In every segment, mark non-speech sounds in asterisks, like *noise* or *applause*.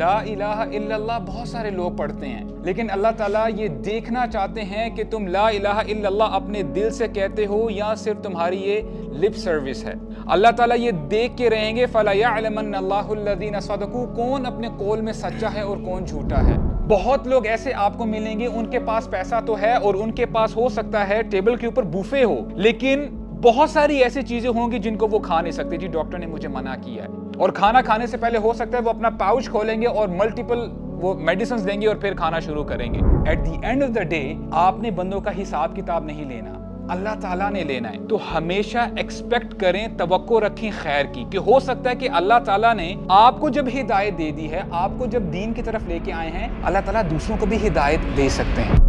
ला इलाहा इल्लल्लाह बहुत सारे लोग पढ़ते हैं लेकिन अल्लाह ताला ये देखना चाहते हैं कि तुम ला इलाहा इल्लल्लाह अपने दिल से कहते हो या सिर्फ तुम्हारी ये लिप सर्विस है अल्लाह ताला ये देख के रहेंगे फ़लायादीन सदकू कौन अपने कोल में सच्चा है और कौन झूठा है बहुत लोग ऐसे आपको मिलेंगे उनके पास पैसा तो है और उनके पास हो सकता है टेबल के ऊपर बूफे हो लेकिन बहुत सारी ऐसी चीज़ें होंगी जिनको वो खा नहीं सकते जी डॉक्टर ने मुझे मना किया है और खाना खाने से पहले हो सकता है वो अपना पाउच खोलेंगे और मल्टीपल वो मेडिसिन देंगे और फिर खाना शुरू करेंगे at the end of the day आपने बंदों का हिसाब किताब नहीं लेना अल्लाह ताला ने लेना है तो हमेशा एक्सपेक्ट करें तो रखें खैर की कि हो सकता है कि अल्लाह ताला ने आपको जब हिदायत दे दी है आपको जब दीन की तरफ लेके आए हैं अल्लाह ताला दूसरों को भी हिदायत दे सकते हैं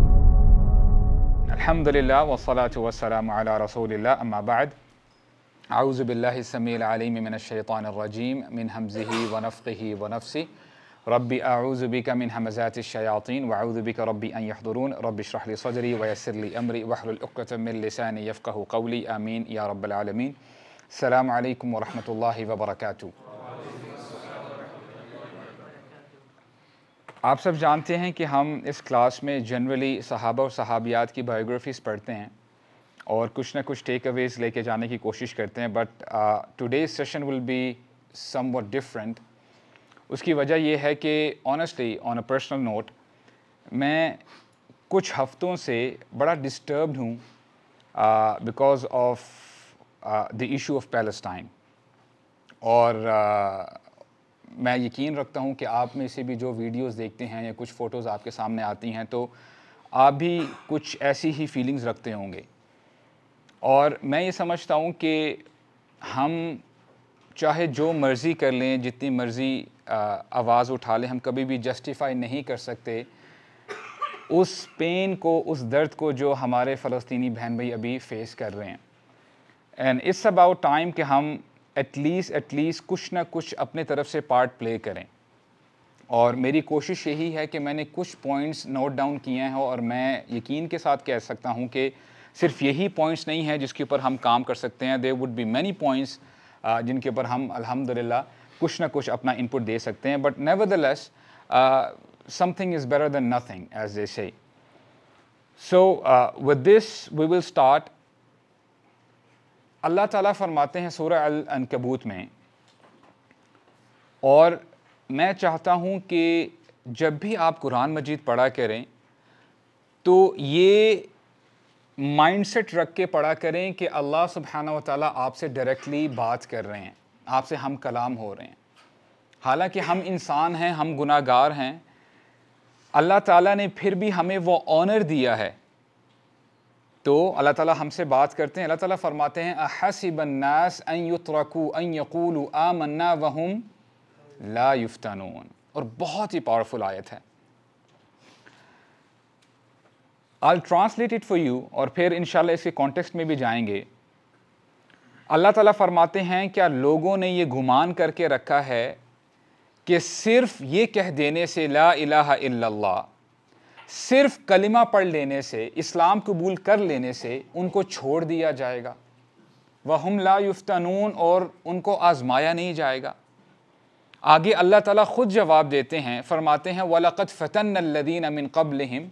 अलहमदिल्ला वसलात वसलम रसोल्ला अम्माबाद आउज़बिल्लासमीम मिन हमज़ी वनफ़ी वनफ़ी रबी आउज़बिक मिन हमज़ातशायातीन वाउज़बिक रबी अयदरून रबिशरली सदरी वयसरली अमरी वहलतमिलसान यफ़क़ कौली आमीन या रबालमीन अल्लाम वरहमल वबरक आप सब जानते हैं कि हम इस क्लास में जनरली सहाबा और सहाबियात की बायोग्राफ़ीज़ पढ़ते हैं और कुछ ना कुछ टेक अवेज लेके जाने की कोशिश करते हैं but today session will be somewhat different उसकी वजह यह है कि honestly on a personal note मैं कुछ हफ्तों से बड़ा डिस्टर्ब हूँ because of the issue of Palestine और uh, मैं यकीन रखता हूँ कि आप में से भी जो वीडियोस देखते हैं या कुछ फ़ोटोज़ आपके सामने आती हैं तो आप भी कुछ ऐसी ही फीलिंग्स रखते होंगे और मैं ये समझता हूँ कि हम चाहे जो मर्ज़ी कर लें जितनी मर्ज़ी आवाज़ उठा लें हम कभी भी जस्टिफाई नहीं कर सकते उस पेन को उस दर्द को जो हमारे फ़लस्तनी बहन भाई अभी फेस कर रहे हैं एंड इट्स अबाउट टाइम कि हम एटलीस्ट एटलीस्ट कुछ ना कुछ अपने तरफ से पार्ट प्ले करें और मेरी कोशिश यही है कि मैंने कुछ पॉइंट्स नोट डाउन किए हैं और मैं यकीन के साथ कह सकता हूँ कि सिर्फ यही पॉइंट्स नहीं हैं जिसके ऊपर हम काम कर सकते हैं they would be many points जिनके ऊपर हम अल्हम्दुलिल्लाह कुछ ना कुछ अपना इनपुट दे सकते हैं but nevertheless something is better than nothing as they say so with this we will start अल्लाह ताला फरमाते हैं सूर अनकबूत में और मैं चाहता हूँ कि जब भी आप कुरान मजीद पढ़ा करें तो ये माइंडसेट रख के पढ़ा करें कि अल्लाह सुबहाना ताली आपसे डायरेक्टली बात कर रहे हैं आपसे हम कलाम हो रहे हैं हालांकि हम इंसान हैं हम गुनागार हैं अल्लाह ताला ने फिर भी हमें वो ऑनर दिया है तो अल्लाह ताला हमसे बात करते हैं अल्लाह ताला फरमाते हैं अहसबन्नास अयुतरकू अयकूल मन्ना वहम ला युफ्तानून और बहुत ही पावरफुल आयत है I translate it for you और फिर इन इसके कॉन्टेक्स्ट में भी जाएंगे अल्लाह ताला फरमाते हैं क्या लोगों ने ये गुमान करके रखा है कि सिर्फ ये कह देने से ला इलाहा सिर्फ कलिमा पढ़ लेने से इस्लाम कबूल कर लेने से उनको छोड़ दिया जाएगा वह हम ला युफ्तानून और उनको आजमाया नहीं जाएगा आगे अल्लाह ताला ख़ुद जवाब देते हैं फरमाते हैं वलक़त फ़तन लदीन अमिन कबल हिम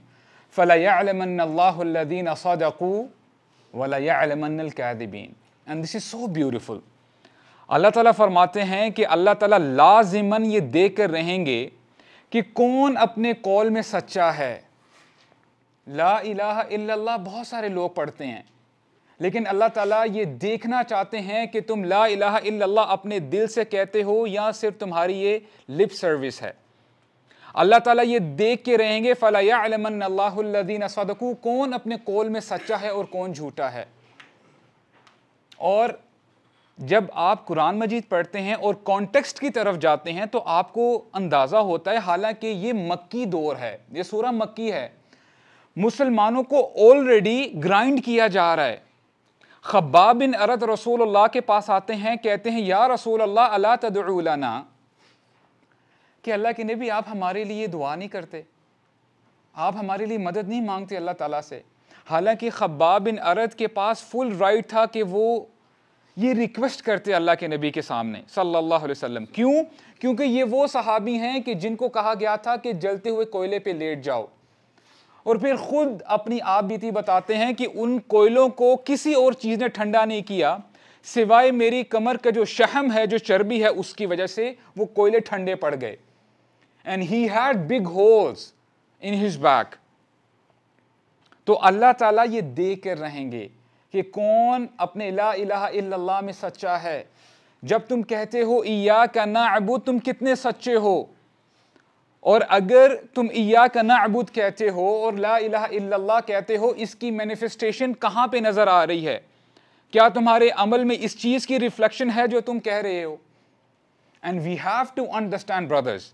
فَلَيَعْلَمَنَّ صَدَقُوا وَلَيَعْلَمَنَّ الكاذبين And this is so beautiful. अल्लाह ताला फरमाते हैं कि अल्लाह ताला लाजिमन ये देख कर रहेंगे कि कौन अपने कौल में सच्चा है ला इलाहा इल्लल्लाह बहुत सारे लोग पढ़ते हैं लेकिन अल्लाह ताला ये देखना चाहते हैं कि तुम ला इलाहा इल्लल्लाह अपने दिल से कहते हो या सिर्फ तुम्हारी ये लिप सर्विस है अल्लाह ताला ये देख के रहेंगे फ़लायादीन सदकू कौन अपने कौल में सच्चा है और कौन झूठा है और जब आप कुरान मजीद पढ़ते हैं और कॉन्टेक्स्ट की तरफ जाते हैं तो आपको अंदाज़ा होता है हालांकि ये मक्की दौर है ये सूरा मक्की है मुसलमानों को ऑलरेडी ग्राइंड किया जा रहा है खब्बा बिन अरत रसूल के पास आते हैं कहते हैं या रसूल अल्लाह अला तदाना कि अल्लाह के नबी आप हमारे लिए दुआ नहीं करते आप हमारे लिए मदद नहीं मांगते अल्लाह ताला से हालांकि खब्बा बिन अरद के पास फुल राइट था कि वो ये रिक्वेस्ट करते अल्लाह के नबी के सामने सल्लल्लाहु अलैहि वसल्लम क्यों क्योंकि ये वो सहाबी हैं कि जिनको कहा गया था कि जलते हुए कोयले पे लेट जाओ और फिर खुद अपनी आप बीती बताते हैं कि उन कोयलों को किसी और चीज़ ने ठंडा नहीं किया सिवाय मेरी कमर का जो शहम है जो चर्बी है उसकी वजह से वो कोयले ठंडे पड़ गए and he had big holes in his back तो अल्लाह ताला ये देख कर रहेंगे कि कौन अपने ला इलाहा इल्लल्लाह में सच्चा है जब तुम कहते हो इया का ना अबूद तुम कितने सच्चे हो और अगर तुम इया का ना अबूद कहते हो और ला इलाहा इल्लल्लाह कहते हो इसकी मैनिफेस्टेशन कहाँ पे नज़र आ रही है क्या तुम्हारे अमल में इस चीज़ की रिफ्लेक्शन है जो तुम कह रहे हो and we have to understand brothers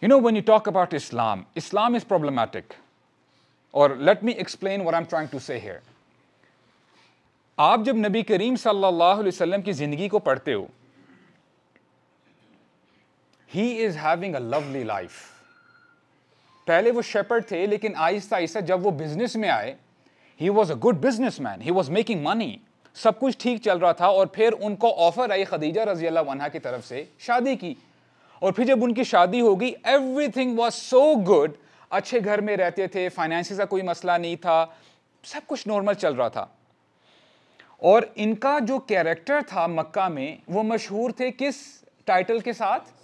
You know, when you talk about Islam, Islam is problematic. Or let me explain what I'm trying to say here. आप जब नबी करीम सल्लल्लाहु अलैहि वसल्लम की ज़िंदगी को पढ़ते हो he is having a lovely life पहले वो शेपर्ड थे लेकिन आहिस्ता आहिस्ता जब वो बिजनेस में आए he was a good businessman he was making money सब कुछ ठीक चल रहा था और फिर उनको ऑफर आई खदीजा रजी अल्लाह की तरफ से शादी की और फिर जब उनकी शादी होगी everything was so good अच्छे घर में रहते थे फाइनेंस का कोई मसला नहीं था सब कुछ नॉर्मल चल रहा था और इनका जो कैरेक्टर था मक्का में वो मशहूर थे किस टाइटल के साथ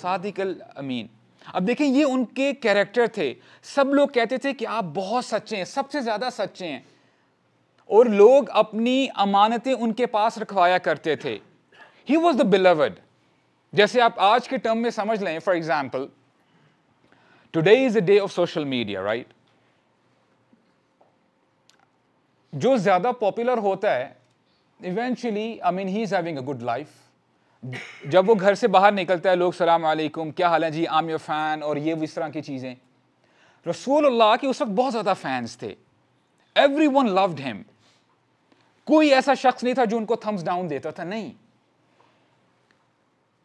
सादिकल अमीन अब देखें ये उनके कैरेक्टर थे सब लोग कहते थे कि आप बहुत सच्चे हैं सबसे ज़्यादा सच्चे हैं और लोग अपनी अमानतें उनके पास रखवाया करते थे ही वॉज द बिलवड जैसे आप आज के टर्म में समझ लें for example today is a day of social media right जो ज़्यादा पॉपुलर होता है eventually I mean he is having a good life जब वो घर से बाहर निकलता है लोग सलाम वालेकुम क्या हाल है जी आम योर फ़ैन और ये इस तरह की चीज़ें रसूलुल्लाह के उस वक्त बहुत ज़्यादा फैंस थे एवरी वन लव्ड हिम कोई ऐसा शख्स नहीं था जो उनको थम्स डाउन देता था नहीं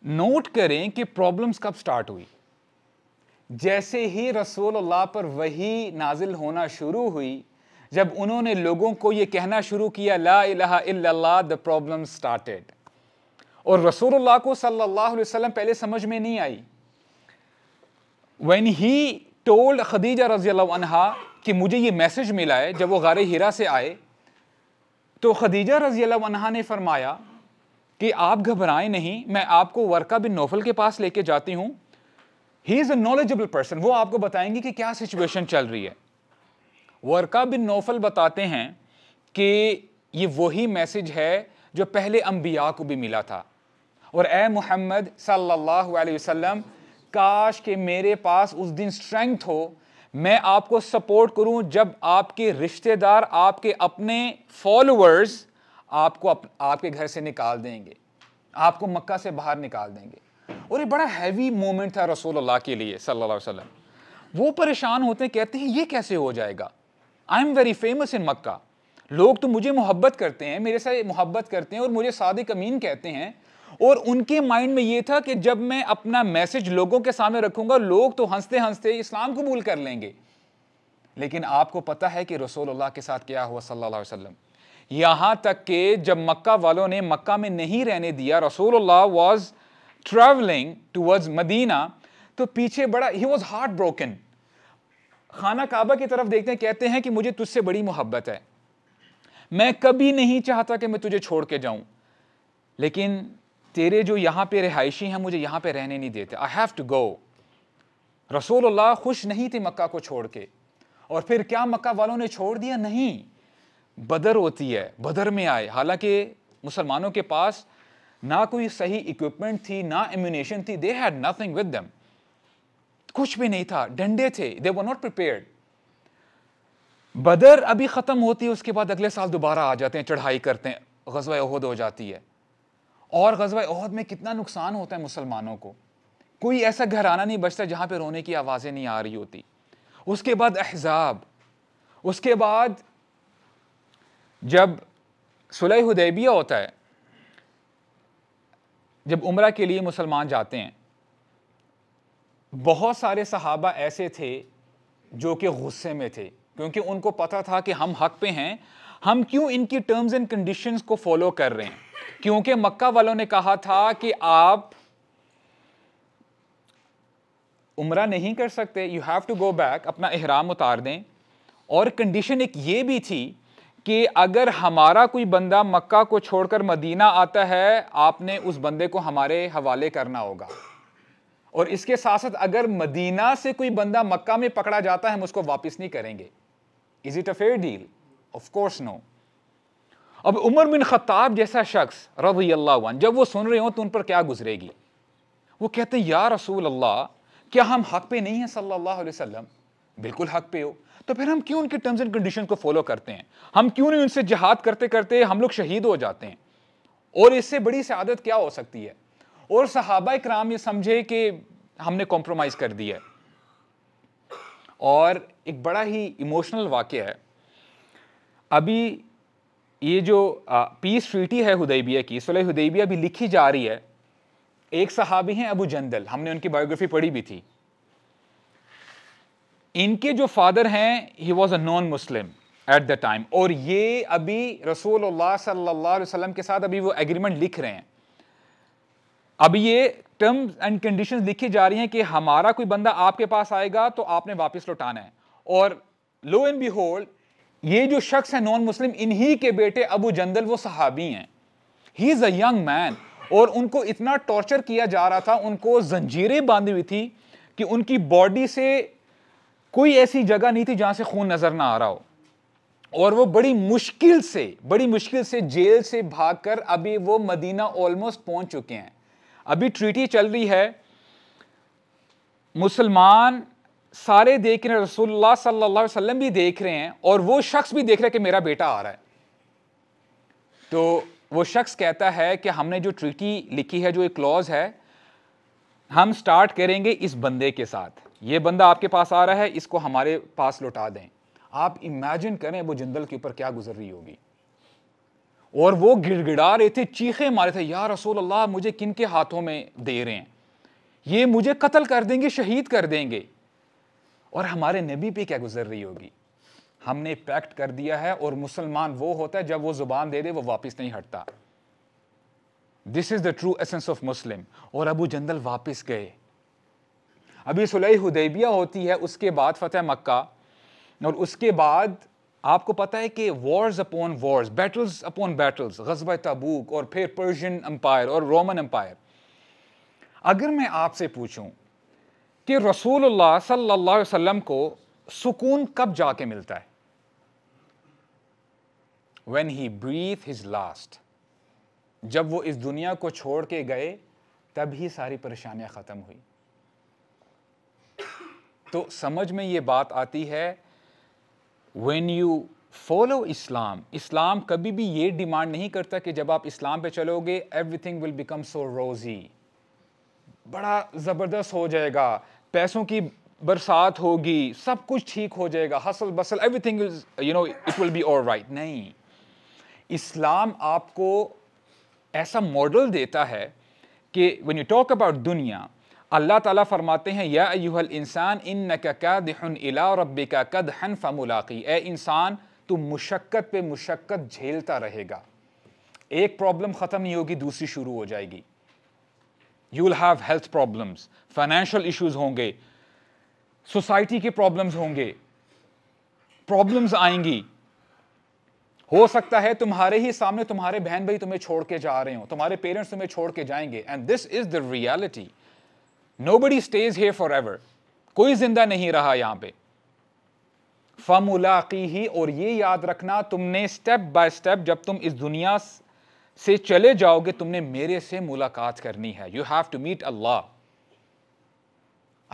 नोट करें कि प्रॉब्लम्स कब स्टार्ट हुई जैसे ही रसूलुल्लाह पर वही नाजिल होना शुरू हुई जब उन्होंने लोगों को ये कहना शुरू किया ला इलाहा इल्लल्लाह द प्रॉब्लम स्टार्टेड और रसूलुल्लाह को सल्लल्लाहु अलैहि वसल्लम पहले समझ में नहीं आई व्हेन ही टोल्ड खदीजा रजी अनहा कि मुझे ये मैसेज मिला है जब वो गार हीरा से आए तो खदीजा रजी अनहा ने फरमाया कि आप घबराएं नहीं मैं आपको वर्का बिन नोफल के पास लेके जाती हूं he is a knowledgeable person वो आपको बताएंगे कि क्या सिचुएशन चल रही है वर्का बिन नोफल बताते हैं कि ये वही मैसेज है जो पहले अम्बिया को भी मिला था और ए मोहम्मद सल्लल्लाहु अलैहि वसल्लम काश के मेरे पास उस दिन स्ट्रेंथ हो मैं आपको सपोर्ट करूं जब आपके रिश्तेदार आपके अपने फॉलोअर्स आपको अप, आपके घर से निकाल देंगे आपको मक्का से बाहर निकाल देंगे और ये बड़ा हैवी मोमेंट था रसूल अल्लाह के लिए सल्लल्लाहु अलैहि वसल्लम वो परेशान होते हैं कहते हैं ये कैसे हो जाएगा I am very famous in Mecca लोग तो मुझे मोहब्बत करते हैं मेरे साथ मोहब्बत करते हैं और मुझे सादिक अमीन कहते हैं और उनके माइंड में ये था कि जब मैं अपना मैसेज लोगों के सामने रखूंगा लोग तो हंसते हंसते इस्लाम कबूल कर लेंगे लेकिन आपको पता है कि रसूल अल्लाह के साथ क्या हुआ सल्लल्लाहु अलैहि वसल्लम यहाँ तक कि जब मक्का वालों ने मक्का में नहीं रहने दिया रसूलुल्लाह वाज ट्रैवलिंग टूवर्ड्स मदीना तो पीछे बड़ा ही वॉज हार्ट ब्रोकन खाना काबा की तरफ देखते हैं कहते हैं कि मुझे तुझसे बड़ी मोहब्बत है मैं कभी नहीं चाहता कि मैं तुझे छोड़ के जाऊं लेकिन तेरे जो यहाँ पे रिहायशी हैं मुझे यहाँ पे रहने नहीं देते आई हैव टू गो रसूलुल्लाह खुश नहीं थे मक्का को छोड़ के और फिर क्या मक्का वालों ने छोड़ दिया नहीं बदर होती है बदर में आए हालांकि मुसलमानों के पास ना कोई सही इक्विपमेंट थी ना इम्यूनेशन थी they had nothing with them कुछ भी नहीं था डंडे थे दे वर नॉट प्रिपेयर्ड बदर अभी ख़त्म होती है उसके बाद अगले साल दोबारा आ जाते हैं चढ़ाई करते हैं गजवा अहद हो जाती है और गजवा अहद में कितना नुकसान होता है मुसलमानों को कोई ऐसा घराना नहीं बचता जहाँ पर रोने की आवाज़ें नहीं आ रही होती उसके बाद एहजाब उसके बाद जब सुलह हुदैबिया होता है जब उम्र के लिए मुसलमान जाते हैं बहुत सारे सहाबा ऐसे थे जो कि गुस्से में थे क्योंकि उनको पता था कि हम हक पे हैं हम क्यों इनकी टर्म्स एंड कंडीशंस को फॉलो कर रहे हैं क्योंकि मक्का वालों ने कहा था कि आप उम्र नहीं कर सकते you have to go back अपना एहराम उतार दें और कंडीशन एक ये भी थी कि अगर हमारा कोई बंदा मक्का को छोड़कर मदीना आता है आपने उस बंदे को हमारे हवाले करना होगा और इसके साथ साथ अगर मदीना से कोई बंदा मक्का में पकड़ा जाता है हम उसको वापस नहीं करेंगे is it a fair deal of course no अब उमर बिन खत्ताब जैसा शख्स रबी अल्लाह जब वो सुन रहे हो तो उन पर क्या गुजरेगी वो कहते हैं या रसूल अल्लाह क्या हम हक पे नहीं हैं सल्लल्लाहु अलैहि वसल्लम बिल्कुल हक पे हो तो फिर हम क्यों उनके टर्म्स एंड कंडीशन को फॉलो करते हैं हम क्यों नहीं उनसे जहाद करते करते हम लोग शहीद हो जाते हैं और इससे बड़ी सियादत क्या हो सकती है और सहाबा कराम ये समझे कि हमने कॉम्प्रोमाइज़ कर दिया है और एक बड़ा ही इमोशनल वाक्य है अभी ये जो आ, पीस ट्रीटी है हुदैबिया की सुलह हुदैबिया भी लिखी जा रही है एक सहाबी हैं अबू जंदल हमने उनकी बायोग्राफी पढ़ी भी थी इनके जो फादर हैं he was a non Muslim at the time और ये अभी रसूल सल्लल्लाहु अलैहि वसल्लम के साथ अभी वो एग्रीमेंट लिख रहे हैं अभी ये टर्म्स एंड कंडीशंस लिखी जा रही हैं कि हमारा कोई बंदा आपके पास आएगा तो आपने वापस लौटाना है और लो एंड बी होल्ड ये जो शख्स है नॉन मुस्लिम इन्हीं के बेटे अबू जंदल वो सहाबी हैं he is a young man और उनको इतना टॉर्चर किया जा रहा था उनको जंजीरें बांधी हुई थी कि उनकी बॉडी से कोई ऐसी जगह नहीं थी जहां से खून नजर ना आ रहा हो और वो बड़ी मुश्किल से बड़ी मुश्किल से जेल से भागकर अभी वो मदीना ऑलमोस्ट पहुंच चुके हैं अभी ट्रीटी चल रही है मुसलमान सारे देख रहे हैं रसोल्ला सल्ला वसलम भी देख रहे हैं और वो शख्स भी देख रहे हैं कि मेरा बेटा आ रहा है तो वो शख्स कहता है कि हमने जो ट्रीटी लिखी है जो एक क्लॉज है हम स्टार्ट करेंगे इस बंदे के साथ ये बंदा आपके पास आ रहा है इसको हमारे पास लौटा दें आप इमेजिन करें वो जंगल के ऊपर क्या गुजर रही होगी और वो गिड़गिड़ा रहे थे चीखे मारे थे या रसूल अल्लाह मुझे किन के हाथों में दे रहे हैं ये मुझे कत्ल कर देंगे शहीद कर देंगे और हमारे नबी पे क्या गुजर रही होगी हमने पैक्ट कर दिया है और मुसलमान वो होता है जब वो जुबान दे दे वो वापस नहीं हटता this is the true essence of Muslim और अबू जंदल वापस गए अभी सुलह हदैबिया होती है उसके बाद फतेह मक्का और उसके बाद आपको पता है कि wars upon wars battles upon battles गजब तबूक और फिर पर्शियन अम्पायर और रोमन अम्पायर अगर मैं आपसे पूछूं कि रसूल सल्लल्लाहु अलैहि वसल्लम को सुकून कब जाके मिलता है when he breathe his last जब वो इस दुनिया को छोड़ के गए तब ही सारी परेशानियां ख़त्म हुई तो समझ में ये बात आती है वेन यू फॉलो इस्लाम इस्लाम कभी भी ये डिमांड नहीं करता कि जब आप इस्लाम पे चलोगे एवरीथिंग विल बिकम सो रोजी बड़ा ज़बरदस्त हो जाएगा पैसों की बरसात होगी सब कुछ ठीक हो जाएगा hustle bustle everything you know it will be all right नहीं इस्लाम आपको ऐसा मॉडल देता है कि व्हेन यू टॉक अबाउट दुनिया अल्लाह ताला फरमाते हैं या यूहल इंसान इन और रब का कद हन फमुलाकी ए इंसान तू मुशक्क़त पे मुशक्क़त झेलता रहेगा एक प्रॉब्लम ख़त्म नहीं होगी दूसरी शुरू हो जाएगी you will have health problems financial issues होंगे सोसाइटी के प्रॉब्लम्स होंगे प्रॉब्लम्स आएंगी हो सकता है तुम्हारे ही सामने तुम्हारे बहन भाई तुम्हें छोड़ के जा रहे हो तुम्हारे पेरेंट्स तुम्हें छोड़ के जाएंगे and this is the reality no stage here forever कोई जिंदा नहीं रहा यहां पे फमुलाकी ही और ये याद रखना तुमने स्टेप बाय स्टेप जब तुम इस दुनिया से चले जाओगे तुमने मेरे से मुलाकात करनी है यू हैव टू मीट अल्लाह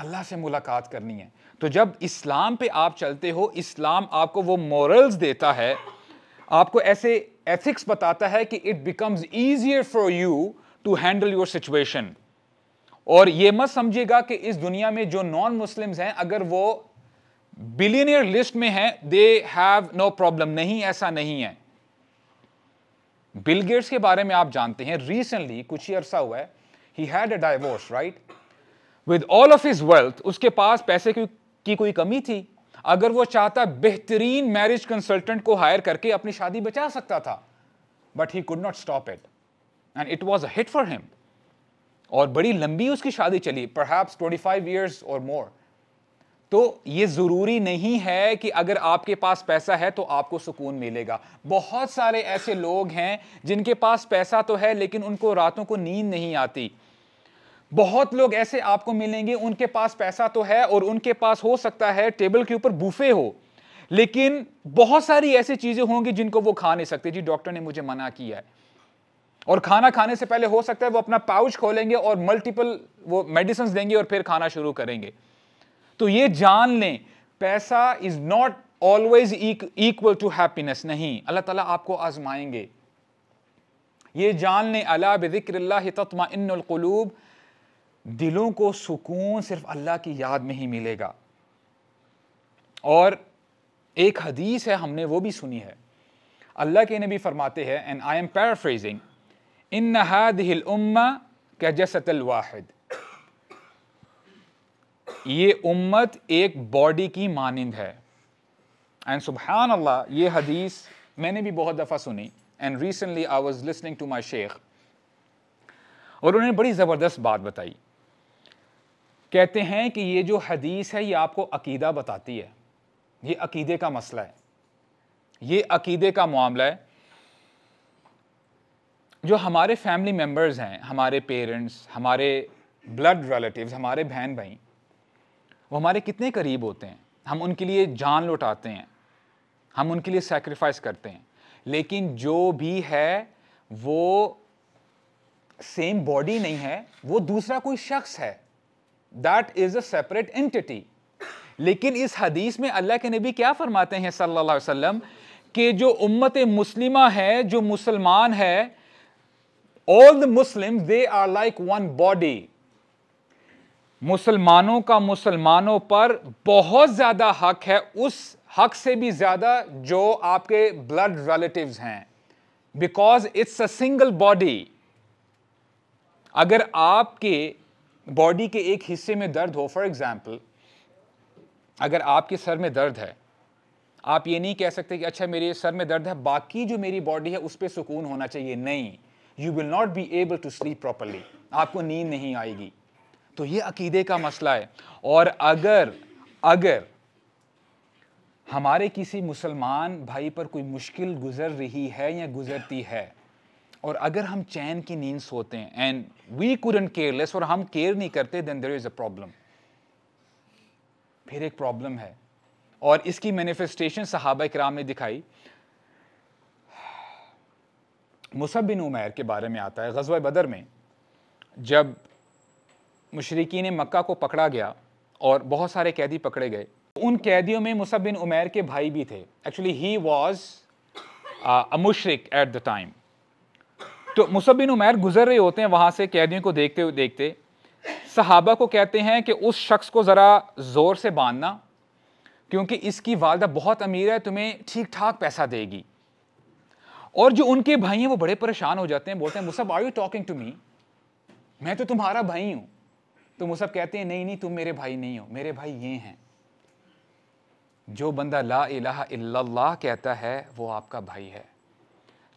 अल्लाह से मुलाकात करनी है तो जब इस्लाम पे आप चलते हो इस्लाम आपको वो मॉरल्स देता है आपको ऐसे एथिक्स बताता है कि it becomes easier for you to handle your situation और ये मत समझिएगा कि इस दुनिया में जो नॉन मुस्लिम्स हैं अगर वो बिलियनियर लिस्ट में हैं दे हैव नो प्रॉब्लम नहीं ऐसा नहीं है बिल गेट्स के बारे में आप जानते हैं रिसेंटली कुछ ही अरसा हुआ है he had a divorce right with all of his wealth उसके पास पैसे की, की कोई कमी थी अगर वो चाहता बेहतरीन मैरिज कंसल्टेंट को हायर करके अपनी शादी बचा सकता था but he could not stop it and it was a hit for him और बड़ी लंबी उसकी शादी चली परहैप्स 25 ईयर्स और मोर तो ये ज़रूरी नहीं है कि अगर आपके पास पैसा है तो आपको सुकून मिलेगा बहुत सारे ऐसे लोग हैं जिनके पास पैसा तो है लेकिन उनको रातों को नींद नहीं आती बहुत लोग ऐसे आपको मिलेंगे उनके पास पैसा तो है और उनके पास हो सकता है टेबल के ऊपर बूफे हो लेकिन बहुत सारी ऐसी चीज़ें होंगी जिनको वो खा नहीं सकते जी डॉक्टर ने मुझे मना किया है और खाना खाने से पहले हो सकता है वो अपना पाउच खोलेंगे और मल्टीपल वो मेडिसिन देंगे और फिर खाना शुरू करेंगे तो ये जान लें पैसा is not always equal to happiness नहीं अल्लाह ताला आपको आजमाएंगे ये जान लें अला बिक्र तत्माक़लूब दिलों को सुकून सिर्फ अल्लाह की याद में ही मिलेगा और एक हदीस है हमने वो भी सुनी है अल्लाह के नबी फरमाते हैं and I am paraphrasing in हादिलम्मा का वाहिद ये उम्मत एक बॉडी की मानंद है एंड सुबहान अल्लाह ये हदीस मैंने भी बहुत दफ़ा सुनी and recently I was listening to my शेख और उन्होंने बड़ी ज़बरदस्त बात बताई कहते हैं कि ये जो हदीस है ये आपको अकीदा बताती है ये अकीदे का मसला है ये अकीदे का मामला है जो हमारे फैमिली मेम्बर्स हैं हमारे पेरेंट्स हमारे ब्लड रिलेटिव्स हमारे बहन भाई वो हमारे कितने करीब होते हैं हम उनके लिए जान लौटाते हैं हम उनके लिए सेक्रीफाइस करते हैं लेकिन जो भी है वो सेम बॉडी नहीं है वो दूसरा कोई शख्स है that is a separate entity लेकिन इस हदीस में अल्लाह के नबी क्या फरमाते हैं सल्लल्लाहु अलैहि वसल्लम कि जो उम्मत मुस्लिमा है जो मुसलमान है all the Muslim they are like one body मुसलमानों का मुसलमानों पर बहुत ज़्यादा हक है उस हक से भी ज़्यादा जो आपके ब्लड रिलेटिव हैं because it's a single body अगर आपके बॉडी के एक हिस्से में दर्द हो फॉर एग्ज़ाम्पल अगर आपके सर में दर्द है आप ये नहीं कह सकते कि अच्छा मेरे सर में दर्द है बाकी जो मेरी बॉडी है उस पर सुकून होना चाहिए नहीं you will not be able to sleep properly आपको नींद नहीं आएगी तो ये अकीदे का मसला है और अगर अगर हमारे किसी मुसलमान भाई पर कोई मुश्किल गुजर रही है या गुजरती है और अगर हम चैन की नींद सोते हैं एंड वी कुडन केयरलेस और हम केयर नहीं करते then there is a problem फिर एक प्रॉब्लम है और इसकी मैनिफेस्टेशन सहाबा कराम ने दिखाई मुसब बिन उमैर के बारे में आता है गजब बदर में जब मशरकिन मक्का को पकड़ा गया और बहुत सारे कैदी पकड़े गए उन कैदियों में मुसब बिन उमैर के भाई भी थे एक्चुअली ही वॉज अ मुशरक एट द टाइम तो मुसब बिन उमैर गुजर रहे होते हैं वहाँ से कैदियों को देखते हुए देखते सहाबा को कहते हैं कि उस शख्स को ज़रा ज़ोर से बांधना क्योंकि इसकी वालदा बहुत अमीर है तुम्हें ठीक ठाक पैसा देगी और जो उनके भाई हैं वो बड़े परेशान हो जाते हैं बोलते हैं Musab are you talking to me मैं तो तुम्हारा भाई हूं तो मुसब कहते हैं नहीं नहीं तुम मेरे भाई नहीं हो मेरे भाई ये हैं जो बंदा ला इलाहा इल्लल्लाह कहता है वो आपका भाई है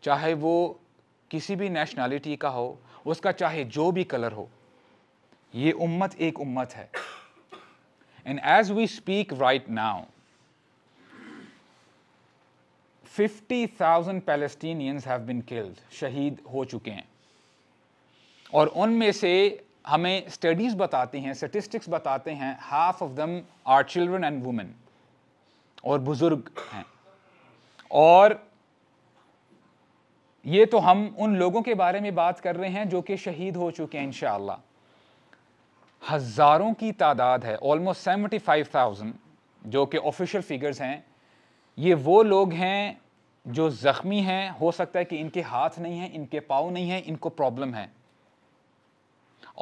चाहे वो किसी भी नेशनैलिटी का हो उसका चाहे जो भी कलर हो ये उम्मत एक उम्मत है and as we speak right now thousand Palestinians have been killed शहीद हो चुके हैं और उनमें से हमें स्टडीज़ बताती हैं स्टेटिस्टिक्स बताते हैं half of them are children and women और बुज़ुर्ग हैं और ये तो हम उन लोगों के बारे में बात कर रहे हैं जो कि शहीद हो चुके हैं इन हज़ारों की तादाद है ऑलमोस्ट सेवेंटी फाइव थाउजेंड जो कि ऑफिशियल फिगर्स हैं ये वो लोग हैं जो ज़ख्मी हैं हो सकता है कि इनके हाथ नहीं हैं इनके पाँव नहीं हैं इनको प्रॉब्लम है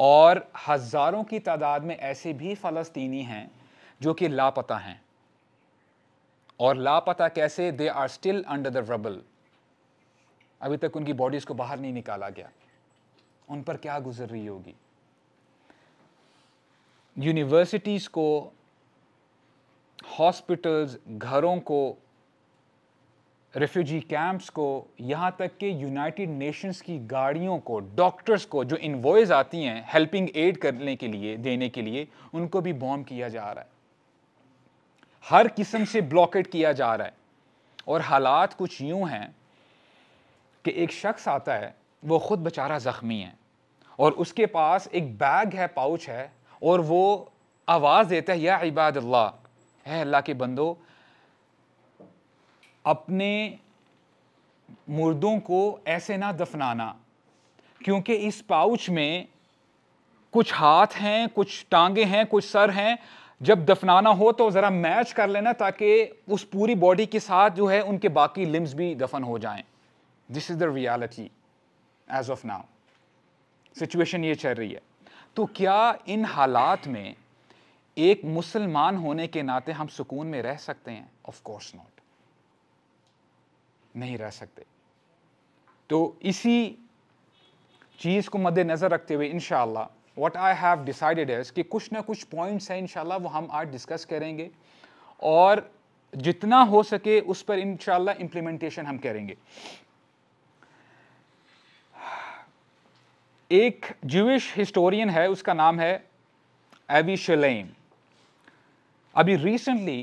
और हज़ारों की तादाद में ऐसे भी फ़लस्तीनी हैं जो कि लापता हैं और लापता कैसे they are still under the rubble अभी तक उनकी बॉडीज़ को बाहर नहीं निकाला गया उन पर क्या गुजर रही होगी यूनिवर्सिटीज़ को हॉस्पिटल्स घरों को रेफ्यूजी कैंप्स को यहाँ तक कि यूनाइटेड नेशंस की गाड़ियों को डॉक्टर्स को जो इन्वॉइस आती हैं हेल्पिंग एड करने के लिए देने के लिए उनको भी बॉम किया जा रहा है हर किस्म से ब्लॉकेट किया जा रहा है और हालात कुछ यूं हैं कि एक शख्स आता है वो ख़ुद बेचारा ज़ख्मी है और उसके पास एक बैग है पाउच है और वो आवाज़ देता है या इबादल्ला है अल्लाह के बंदो अपने मुर्दों को ऐसे ना दफनाना क्योंकि इस पाउच में कुछ हाथ हैं कुछ टांगे हैं कुछ सर हैं जब दफनाना हो तो ज़रा मैच कर लेना ताकि उस पूरी बॉडी के साथ जो है उनके बाकी लिम्स भी दफन हो जाएं this is the reality as of now situation ये चल रही है तो क्या इन हालात में एक मुसलमान होने के नाते हम सुकून में रह सकते हैं ऑफ कोर्स नॉट नहीं रह सकते तो इसी चीज़ को मद्देनज़र रखते हुए in what I have decided है कि कुछ ना कुछ पॉइंट्स हैं इन वो हम आज डिस्कस करेंगे और जितना हो सके उस पर इन इम्प्लीमेंटेशन हम करेंगे एक जूश हिस्टोरियन है उसका नाम है एवी शलेम अभी रिसेंटली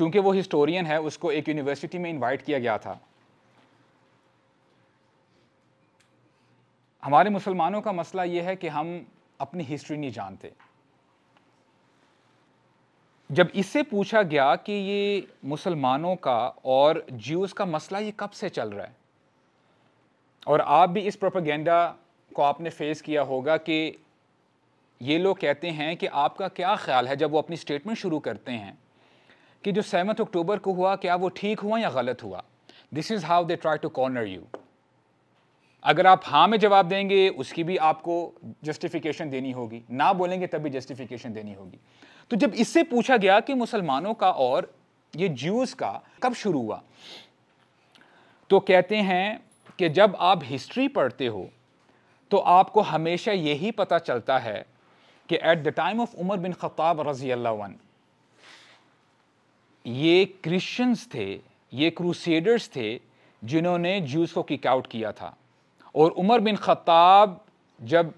चूँकि वो हिस्टोरियन है उसको एक यूनिवर्सिटी में इनवाइट किया गया था हमारे मुसलमानों का मसला ये है कि हम अपनी हिस्ट्री नहीं जानते जब इससे पूछा गया कि ये मुसलमानों का और ज्यूज़ का मसला ये कब से चल रहा है और आप भी इस प्रोपागेंडा को आपने फेस किया होगा कि ये लोग कहते हैं कि आपका क्या ख्याल है जब वो अपनी स्टेटमेंट शुरू करते हैं कि जो सेवन्थ अक्टूबर को हुआ क्या वो ठीक हुआ या गलत हुआ this is how they try to corner you अगर आप हाँ में जवाब देंगे उसकी भी आपको जस्टिफिकेशन देनी होगी ना बोलेंगे तब भी जस्टिफिकेशन देनी होगी तो जब इससे पूछा गया कि मुसलमानों का और ये ज्यूज़ का कब शुरू हुआ तो कहते हैं कि जब आप हिस्ट्री पढ़ते हो तो आपको हमेशा यही पता चलता है कि at the time of Umar bin Khattab रजी अल्लाह ये क्रिश्चियंस थे ये क्रूसेडर्स थे जिन्होंने जूस को किक आउट किया था और उमर बिन ख़त्ताब जब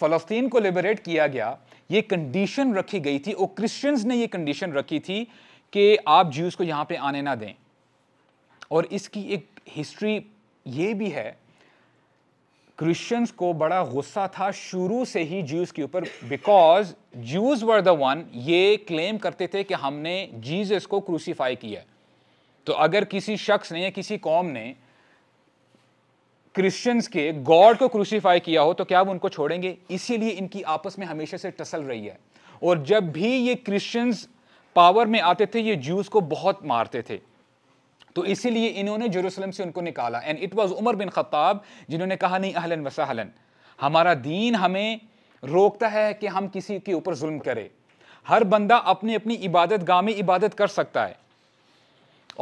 फ़लस्तीन को लिबरेट किया गया ये कंडीशन रखी गई थी और क्रिश्चियंस ने ये कंडीशन रखी थी कि आप जूस को यहाँ पे आने ना दें और इसकी एक हिस्ट्री ये भी है क्रिश्चियंस को बड़ा गुस्सा था शुरू से ही ज्यूज़ के ऊपर because Jews were the one ये क्लेम करते थे कि हमने जीसस को क्रूसीफाई किया तो अगर किसी शख्स ने या किसी कौम ने क्रिश्चियंस के गॉड को क्रूसीफाई किया हो तो क्या वो उनको छोड़ेंगे इसीलिए इनकी आपस में हमेशा से टसल रही है और जब भी ये क्रिश्चियंस पावर में आते थे ये ज्यूज को बहुत मारते थे तो इसीलिए इन्होंने जेरूसलम से उनको निकाला and it was Umar bin Khattab जिन्होंने कहा नहीं अहलन वसहलन हमारा दीन हमें रोकता है कि हम किसी के ऊपर जुल्म करें हर बंदा अपनी अपनी इबादत गाह में इबादत कर सकता है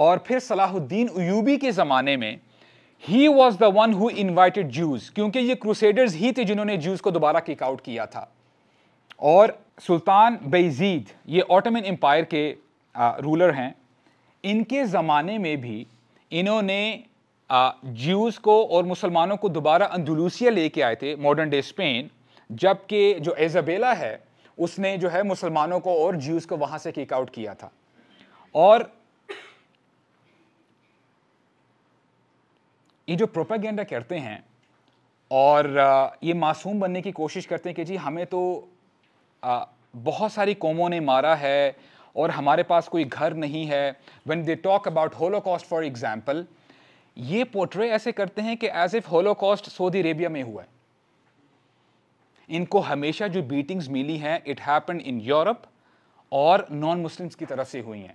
और फिर सलाहुद्दीन यूबी के ज़माने में he was the one who invited Jews क्योंकि ये क्रूसेडर्स ही थे जिन्होंने जूस को दोबारा किकआउट किया था और सुल्तान बेजीद ये ऑटोमन एम्पायर के आ, रूलर हैं इनके ज़माने में भी इन्होंने ज्यूज़ को और मुसलमानों को दोबारा अंदलूसिया लेके आए थे मॉडर्न डे स्पेन जबकि जो एजबेला है उसने जो है मुसलमानों को और ज्यूज़ को वहाँ से आउट किया था और ये जो प्रोपागेंडा करते हैं और ये मासूम बनने की कोशिश करते हैं कि जी हमें तो बहुत सारी कौमों ने मारा है और हमारे पास कोई घर नहीं है when they talk about holocaust for example ये पोर्ट्रे ऐसे करते हैं कि as if holocaust Saudi Arabia में हुआ है इनको हमेशा जो बीटिंग्स मिली हैं इट हैपन इन यूरोप और नॉन मुस्लिम्स की तरफ से हुई हैं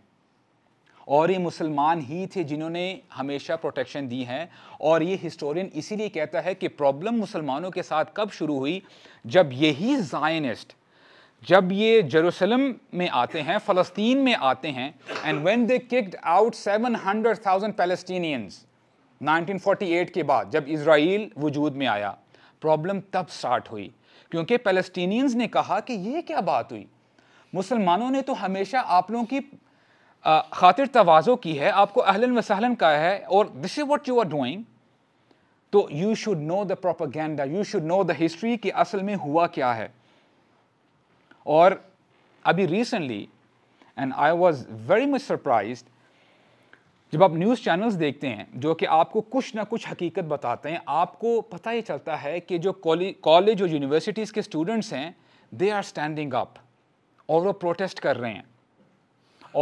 और ये मुसलमान ही थे जिन्होंने हमेशा प्रोटेक्शन दी है और ये हिस्टोरियन इसीलिए कहता है कि प्रॉब्लम मुसलमानों के साथ कब शुरू हुई जब यही जायनिस्ट जब ये जरूसलम में आते हैं फ़लस्तीन में आते हैं and when they kicked out 700,000 Palestinians 1948 के बाद जब इसराइल वजूद में आया प्रॉब्लम तब स्टार्ट हुई क्योंकि पैलेस्टीनियंस ने कहा कि ये क्या बात हुई मुसलमानों ने तो हमेशा आप लोगों की खातिर तोज़ो की है आपको अहलन वसहलन का है और this is what you are doing तो you should know the propaganda you should know the history कि असल में हुआ क्या है और अभी recently and I was very much surprise जब आप न्यूज़ चैनल्स देखते हैं जो कि आपको कुछ ना कुछ हकीकत बताते हैं आपको पता ही चलता है कि जो कॉलेज और यूनिवर्सिटीज़ के स्टूडेंट्स हैं दे आर स्टैंडिंग अप और वो प्रोटेस्ट कर रहे हैं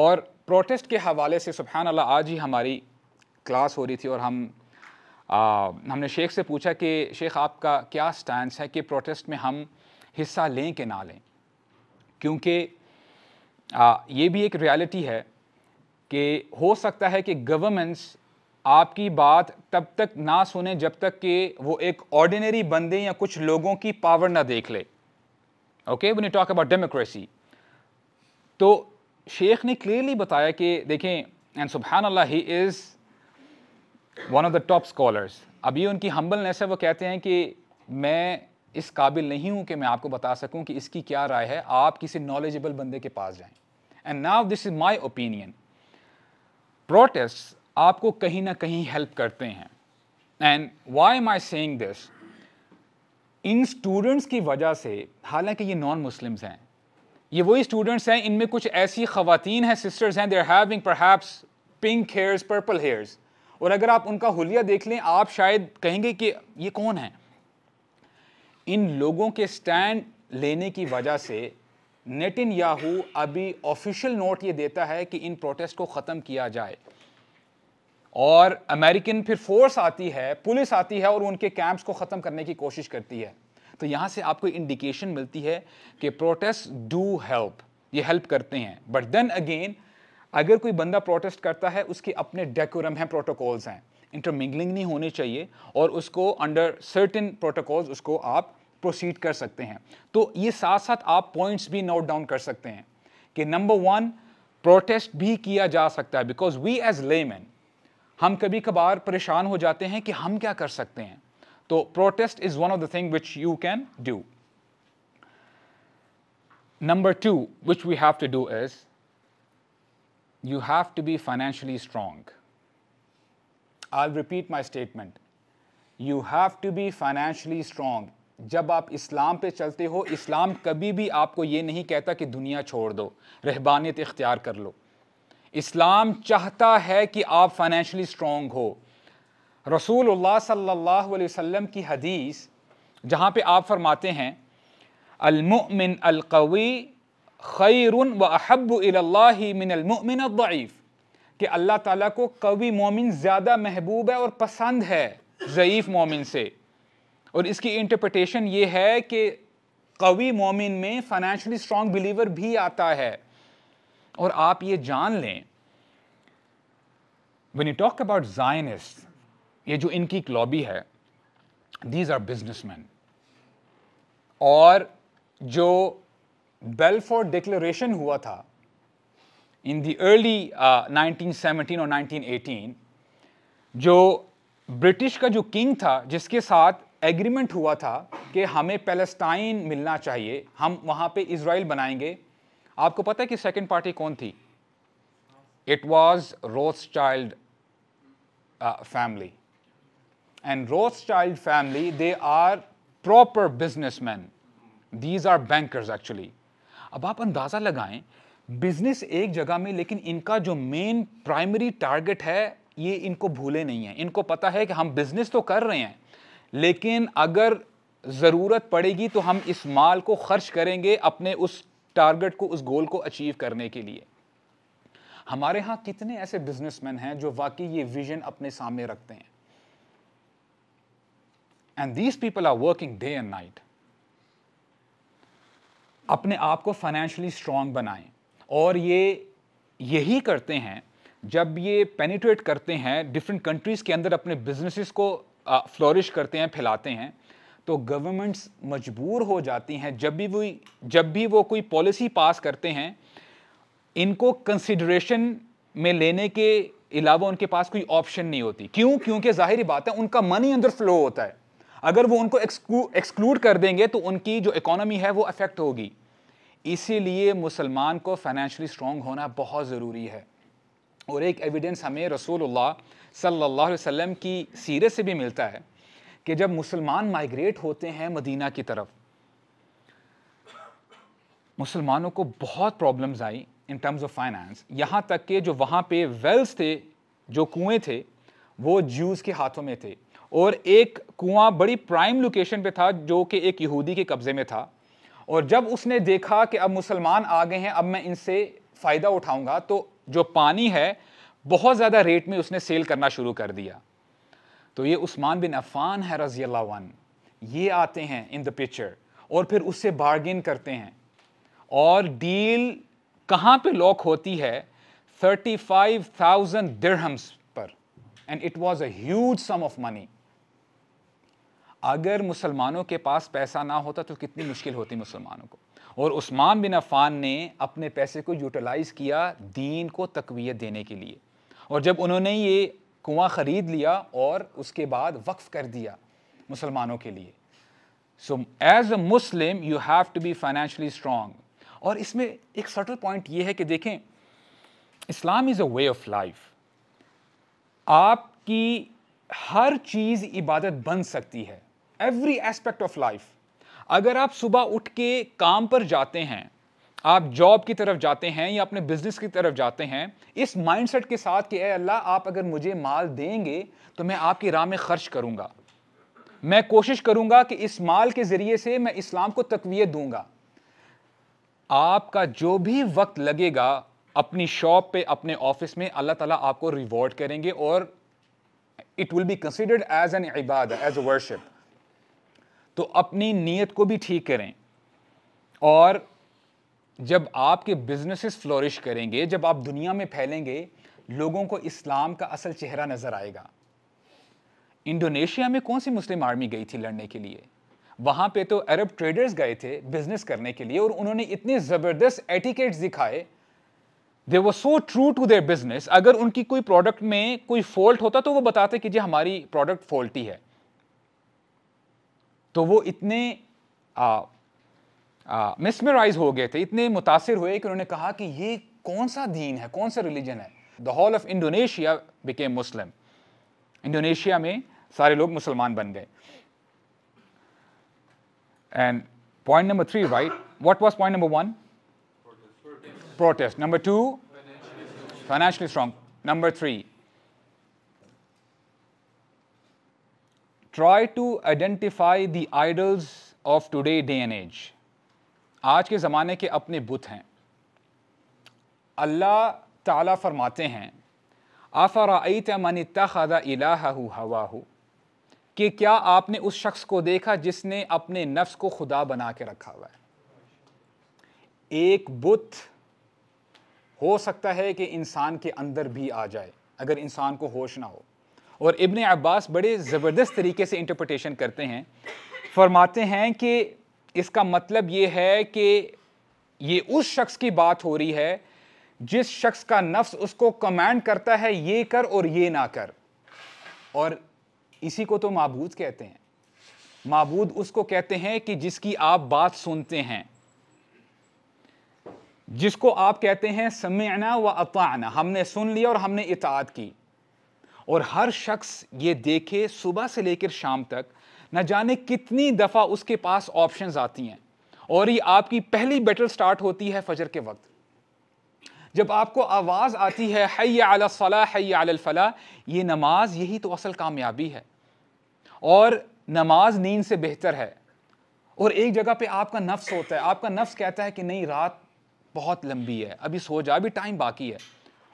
और प्रोटेस्ट के हवाले से सुबहान अल्लाह आज ही हमारी क्लास हो रही थी और हम आ, हमने शेख से पूछा कि शेख आपका क्या स्टैंड है कि प्रोटेस्ट में हम हिस्सा लें कि ना लें क्योंकि ये भी एक रियलिटी है कि हो सकता है कि गवर्नमेंट्स आपकी बात तब तक ना सुने जब तक कि वो एक ऑर्डिनरी बंदे या कुछ लोगों की पावर ना देख ले okay when you talk about democracy तो शेख ने क्लियरली बताया कि देखें एंड सुबहान अल्लाह he is one of the top scholars अभी उनकी हम्बलनेस है वो कहते हैं कि मैं इस काबिल नहीं हूँ कि मैं आपको बता सकूँ कि इसकी क्या राय है आप किसी नॉलेजेबल बंदे के पास जाएं and now this is my opinion protest आपको कहीं ना कहीं हेल्प करते हैं and why am I saying this इन स्टूडेंट्स की वजह से हालांकि ये नॉन मुस्लिम्स हैं ये वही स्टूडेंट्स हैं इनमें कुछ ऐसी खवतिन हैं सिस्टर्स हैं there having perhaps pink hairs purple hairs और अगर आप उनका हुलिया देख लें आप शायद कहेंगे कि ये कौन है इन लोगों के स्टैंड लेने की वजह से नेटिन याहू अभी ऑफिशियल नोट ये देता है कि इन प्रोटेस्ट को ख़त्म किया जाए और अमेरिकन फिर फोर्स आती है पुलिस आती है और उनके कैंप्स को ख़त्म करने की कोशिश करती है तो यहाँ से आपको इंडिकेशन मिलती है कि प्रोटेस्ट डू हेल्प ये हेल्प करते हैं बट देन अगेन अगर कोई बंदा प्रोटेस्ट करता है उसके अपने डेकोरम हैं प्रोटोकॉल्स हैं इंटरमिंगलिंग नहीं होनी चाहिए और उसको अंडर सर्टेन प्रोटोकॉल्स उसको आप प्रोसीड कर सकते हैं तो ये साथ साथ आप पॉइंट्स भी नोट डाउन कर सकते हैं कि नंबर वन प्रोटेस्ट भी किया जा सकता है बिकॉज वी एज लेमैन हम कभी कभार परेशान हो जाते हैं कि हम क्या कर सकते हैं तो protest is one of the thing which you can do number two which we have to do is you have to be financially strong I repeat my statement you have to be financially strong जब आप इस्लाम पे चलते हो इस्लाम कभी भी आपको ये नहीं कहता कि दुनिया छोड़ दो रहबानियत इख्तियार कर लो इस्लाम चाहता है कि आप फाइनेंशली स्ट्रॉन्ग हो रसूल सल्लल्लाहु अलैहि वसल्लम की हदीस जहाँ पे आप फरमाते हैं अलमुमिन अलकवी खैर व अहब मिनमिन वीफ़ कि अल्लाह ताला को कवी मोमिन ज़्यादा महबूब है और पसंद है ज़यीफ़ मोमिन से और इसकी इंटरप्रटेशन ये है कि कवी मोमिन में फाइनेंशली स्ट्रॉन्ग बिलीवर भी आता है और आप ये जान लें when you talk about Zionist ये जो इनकी लॉबी है दीज आर बिजनेसमैन और जो बेलफोर्ड डिक्लेरेशन हुआ था in the early nineteen seventeen और नाइनटीन एटीन जो ब्रिटिश का जो किंग था जिसके साथ एग्रीमेंट हुआ था कि हमें पैलेस्टाइन मिलना चाहिए हम वहाँ पे इसराइल बनाएंगे आपको पता है कि सेकंड पार्टी कौन थी it was Rothschild family and Rothschild family they are proper businessman these are bankers actually अब आप अंदाज़ा लगाएं बिजनेस एक जगह में लेकिन इनका जो मेन प्राइमरी टारगेट है ये इनको भूले नहीं है इनको पता है कि हम बिजनेस तो कर रहे हैं लेकिन अगर ज़रूरत पड़ेगी तो हम इस माल को खर्च करेंगे अपने उस टारगेट को उस गोल को अचीव करने के लिए हमारे यहाँ कितने ऐसे बिजनेसमैन हैं जो वाकई ये विजन अपने सामने रखते हैं and these people are working day and night अपने आप को फाइनेंशली स्ट्रांग बनाएं और ये यही करते हैं जब ये पेनिट्रेट करते हैं डिफरेंट कंट्रीज़ के अंदर अपने बिजनेसेस को फ्लोरिश करते हैं फैलाते हैं तो गवर्नमेंट्स मजबूर हो जाती हैं जब भी वो जब भी वो कोई पॉलिसी पास करते हैं इनको कंसिड्रेशन में लेने के अलावा उनके पास कोई ऑप्शन नहीं होती क्यों क्योंकि जाहिर बात है उनका मनी अंदर फ्लो होता है अगर वो उनको एक्सक्लूड कर देंगे तो उनकी जो इकोनॉमी है वो अफेक्ट होगी इसीलिए मुसलमान को फाइनेंशली स्ट्रॉन्ग होना बहुत ज़रूरी है और एक एविडेंस हमें रसूलुल्लाह सल्लल्लाहु अलैहि वसल्लम की सीरत से भी मिलता है कि जब मुसलमान माइग्रेट होते हैं मदीना की तरफ मुसलमानों को बहुत प्रॉब्लम्स आई इन टर्म्स ऑफ फाइनेंस यहाँ तक कि जो वहाँ पे वेल्स थे जो कुएं थे वो ज्यूज़ के हाथों में थे और एक कुआं बड़ी प्राइम लोकेशन पे था जो कि एक यहूदी के कब्ज़े में था और जब उसने देखा कि अब मुसलमान आ गए हैं अब मैं इनसे फ़ायदा उठाऊंगा तो जो पानी है बहुत ज़्यादा रेट में उसने सेल करना शुरू कर दिया तो ये उस्मान बिन अफ़ान है रज़ी वन ये आते हैं इन द पिक्चर और फिर उससे बार्गेन करते हैं और डील कहाँ पे लॉक होती है थर्टी थाउजेंड दिरहम्स पर and it was a huge sum of money अगर मुसलमानों के पास पैसा ना होता तो कितनी मुश्किल होती मुसलमानों को और उस्मान बिन अफ़ान ने अपने पैसे को यूटिलाइज़ किया दीन को तकवीत देने के लिए और जब उन्होंने ये कुआं ख़रीद लिया और उसके बाद वक्फ कर दिया मुसलमानों के लिए so as a Muslim you have to be financially strong और इसमें एक सटल पॉइंट ये है कि देखें Islam is a way of life आपकी हर चीज़ इबादत बन सकती है एवरी एस्पेक्ट ऑफ लाइफ अगर आप सुबह उठ के काम पर जाते हैं आप जॉब की तरफ जाते हैं या अपने बिजनेस की तरफ जाते हैं इस माइंडसेट के साथ कि अल्लाह आप अगर मुझे माल देंगे तो मैं आपकी राह में खर्च करूंगा मैं कोशिश करूंगा कि इस माल के ज़रिए से मैं इस्लाम को तकवीत दूंगा आपका जो भी वक्त लगेगा अपनी शॉप पे अपने ऑफिस में अल्लाह ताला आपको रिवॉर्ड करेंगे और it will be considered as an इबाद एज अ वर्शिप तो अपनी नीयत को भी ठीक करें और जब आपके बिजनेसेस फ्लोरिश करेंगे जब आप दुनिया में फैलेंगे लोगों को इस्लाम का असल चेहरा नज़र आएगा इंडोनेशिया में कौन सी मुस्लिम आर्मी गई थी लड़ने के लिए वहाँ पे तो अरब ट्रेडर्स गए थे बिजनेस करने के लिए और उन्होंने इतने ज़बरदस्त एटिकेट दिखाए दे वो so true to their business अगर उनकी कोई प्रोडक्ट में कोई फॉल्ट होता तो वो बताते कि जी हमारी प्रोडक्ट फॉल्टी है तो वो इतने आ, मिसमराइज हो गए थे इतने मुतासर हुए कि उन्होंने कहा कि ये कौन सा दीन है कौन सा रिलीजन है the whole of Indonesia became Muslim Indonesia में सारे लोग मुसलमान बन गए and point number three right what was point number one protest number two financially strong. Number three, try to identify the idols of today day and age. आज के ज़माने के अपने बुत हैं अल्लाह ताला फरमाते हैं आई मन तखदा इलाहू हवा हो कि क्या आपने उस शख्स को देखा जिसने अपने नफ्स को खुदा बना के रखा हुआ है एक बुत हो सकता है कि इंसान के अंदर भी आ जाए अगर इंसान को होश ना हो और इबन अब्बास बड़े ज़बरदस्त तरीके से इंटरप्रटेशन करते हैं फरमाते हैं कि इसका मतलब ये है कि ये उस शख्स की बात हो रही है जिस शख्स का नफ्स उसको कमांड करता है ये कर और ये ना कर और इसी को तो मबूद कहते हैं मबूद उसको कहते हैं कि जिसकी आप बात सुनते हैं जिसको आप कहते हैं समयना व अपाना हमने सुन लिया और हमने इतात की और हर शख्स ये देखे सुबह से लेकर शाम तक না জানে কত নি দফা উস কে পাস অপশনস আতি হ্যায় অরি আপ কি পহলি বেটার স্টার্ট হোতি হ্যায় ফজর কে ওয়াক্ত জব আপকো আওয়াজ আতি হ্যায় হাইয় আলাস সালাহ হাইয় আলাল ফালাহ ইয়ে নামাজ ইহি তো আসল কামিয়াবি হ্যায় অর নামাজ نیند সে বেহতর হ্যায় অর এক জাগা পে আপকা নফস হোতা হ্যায় আপকা নফস কহেতা হ্যায় কি নহি রাত বহুত লম্বি হ্যায় ابھی সো جا ভি টাইম বাকি হ্যায়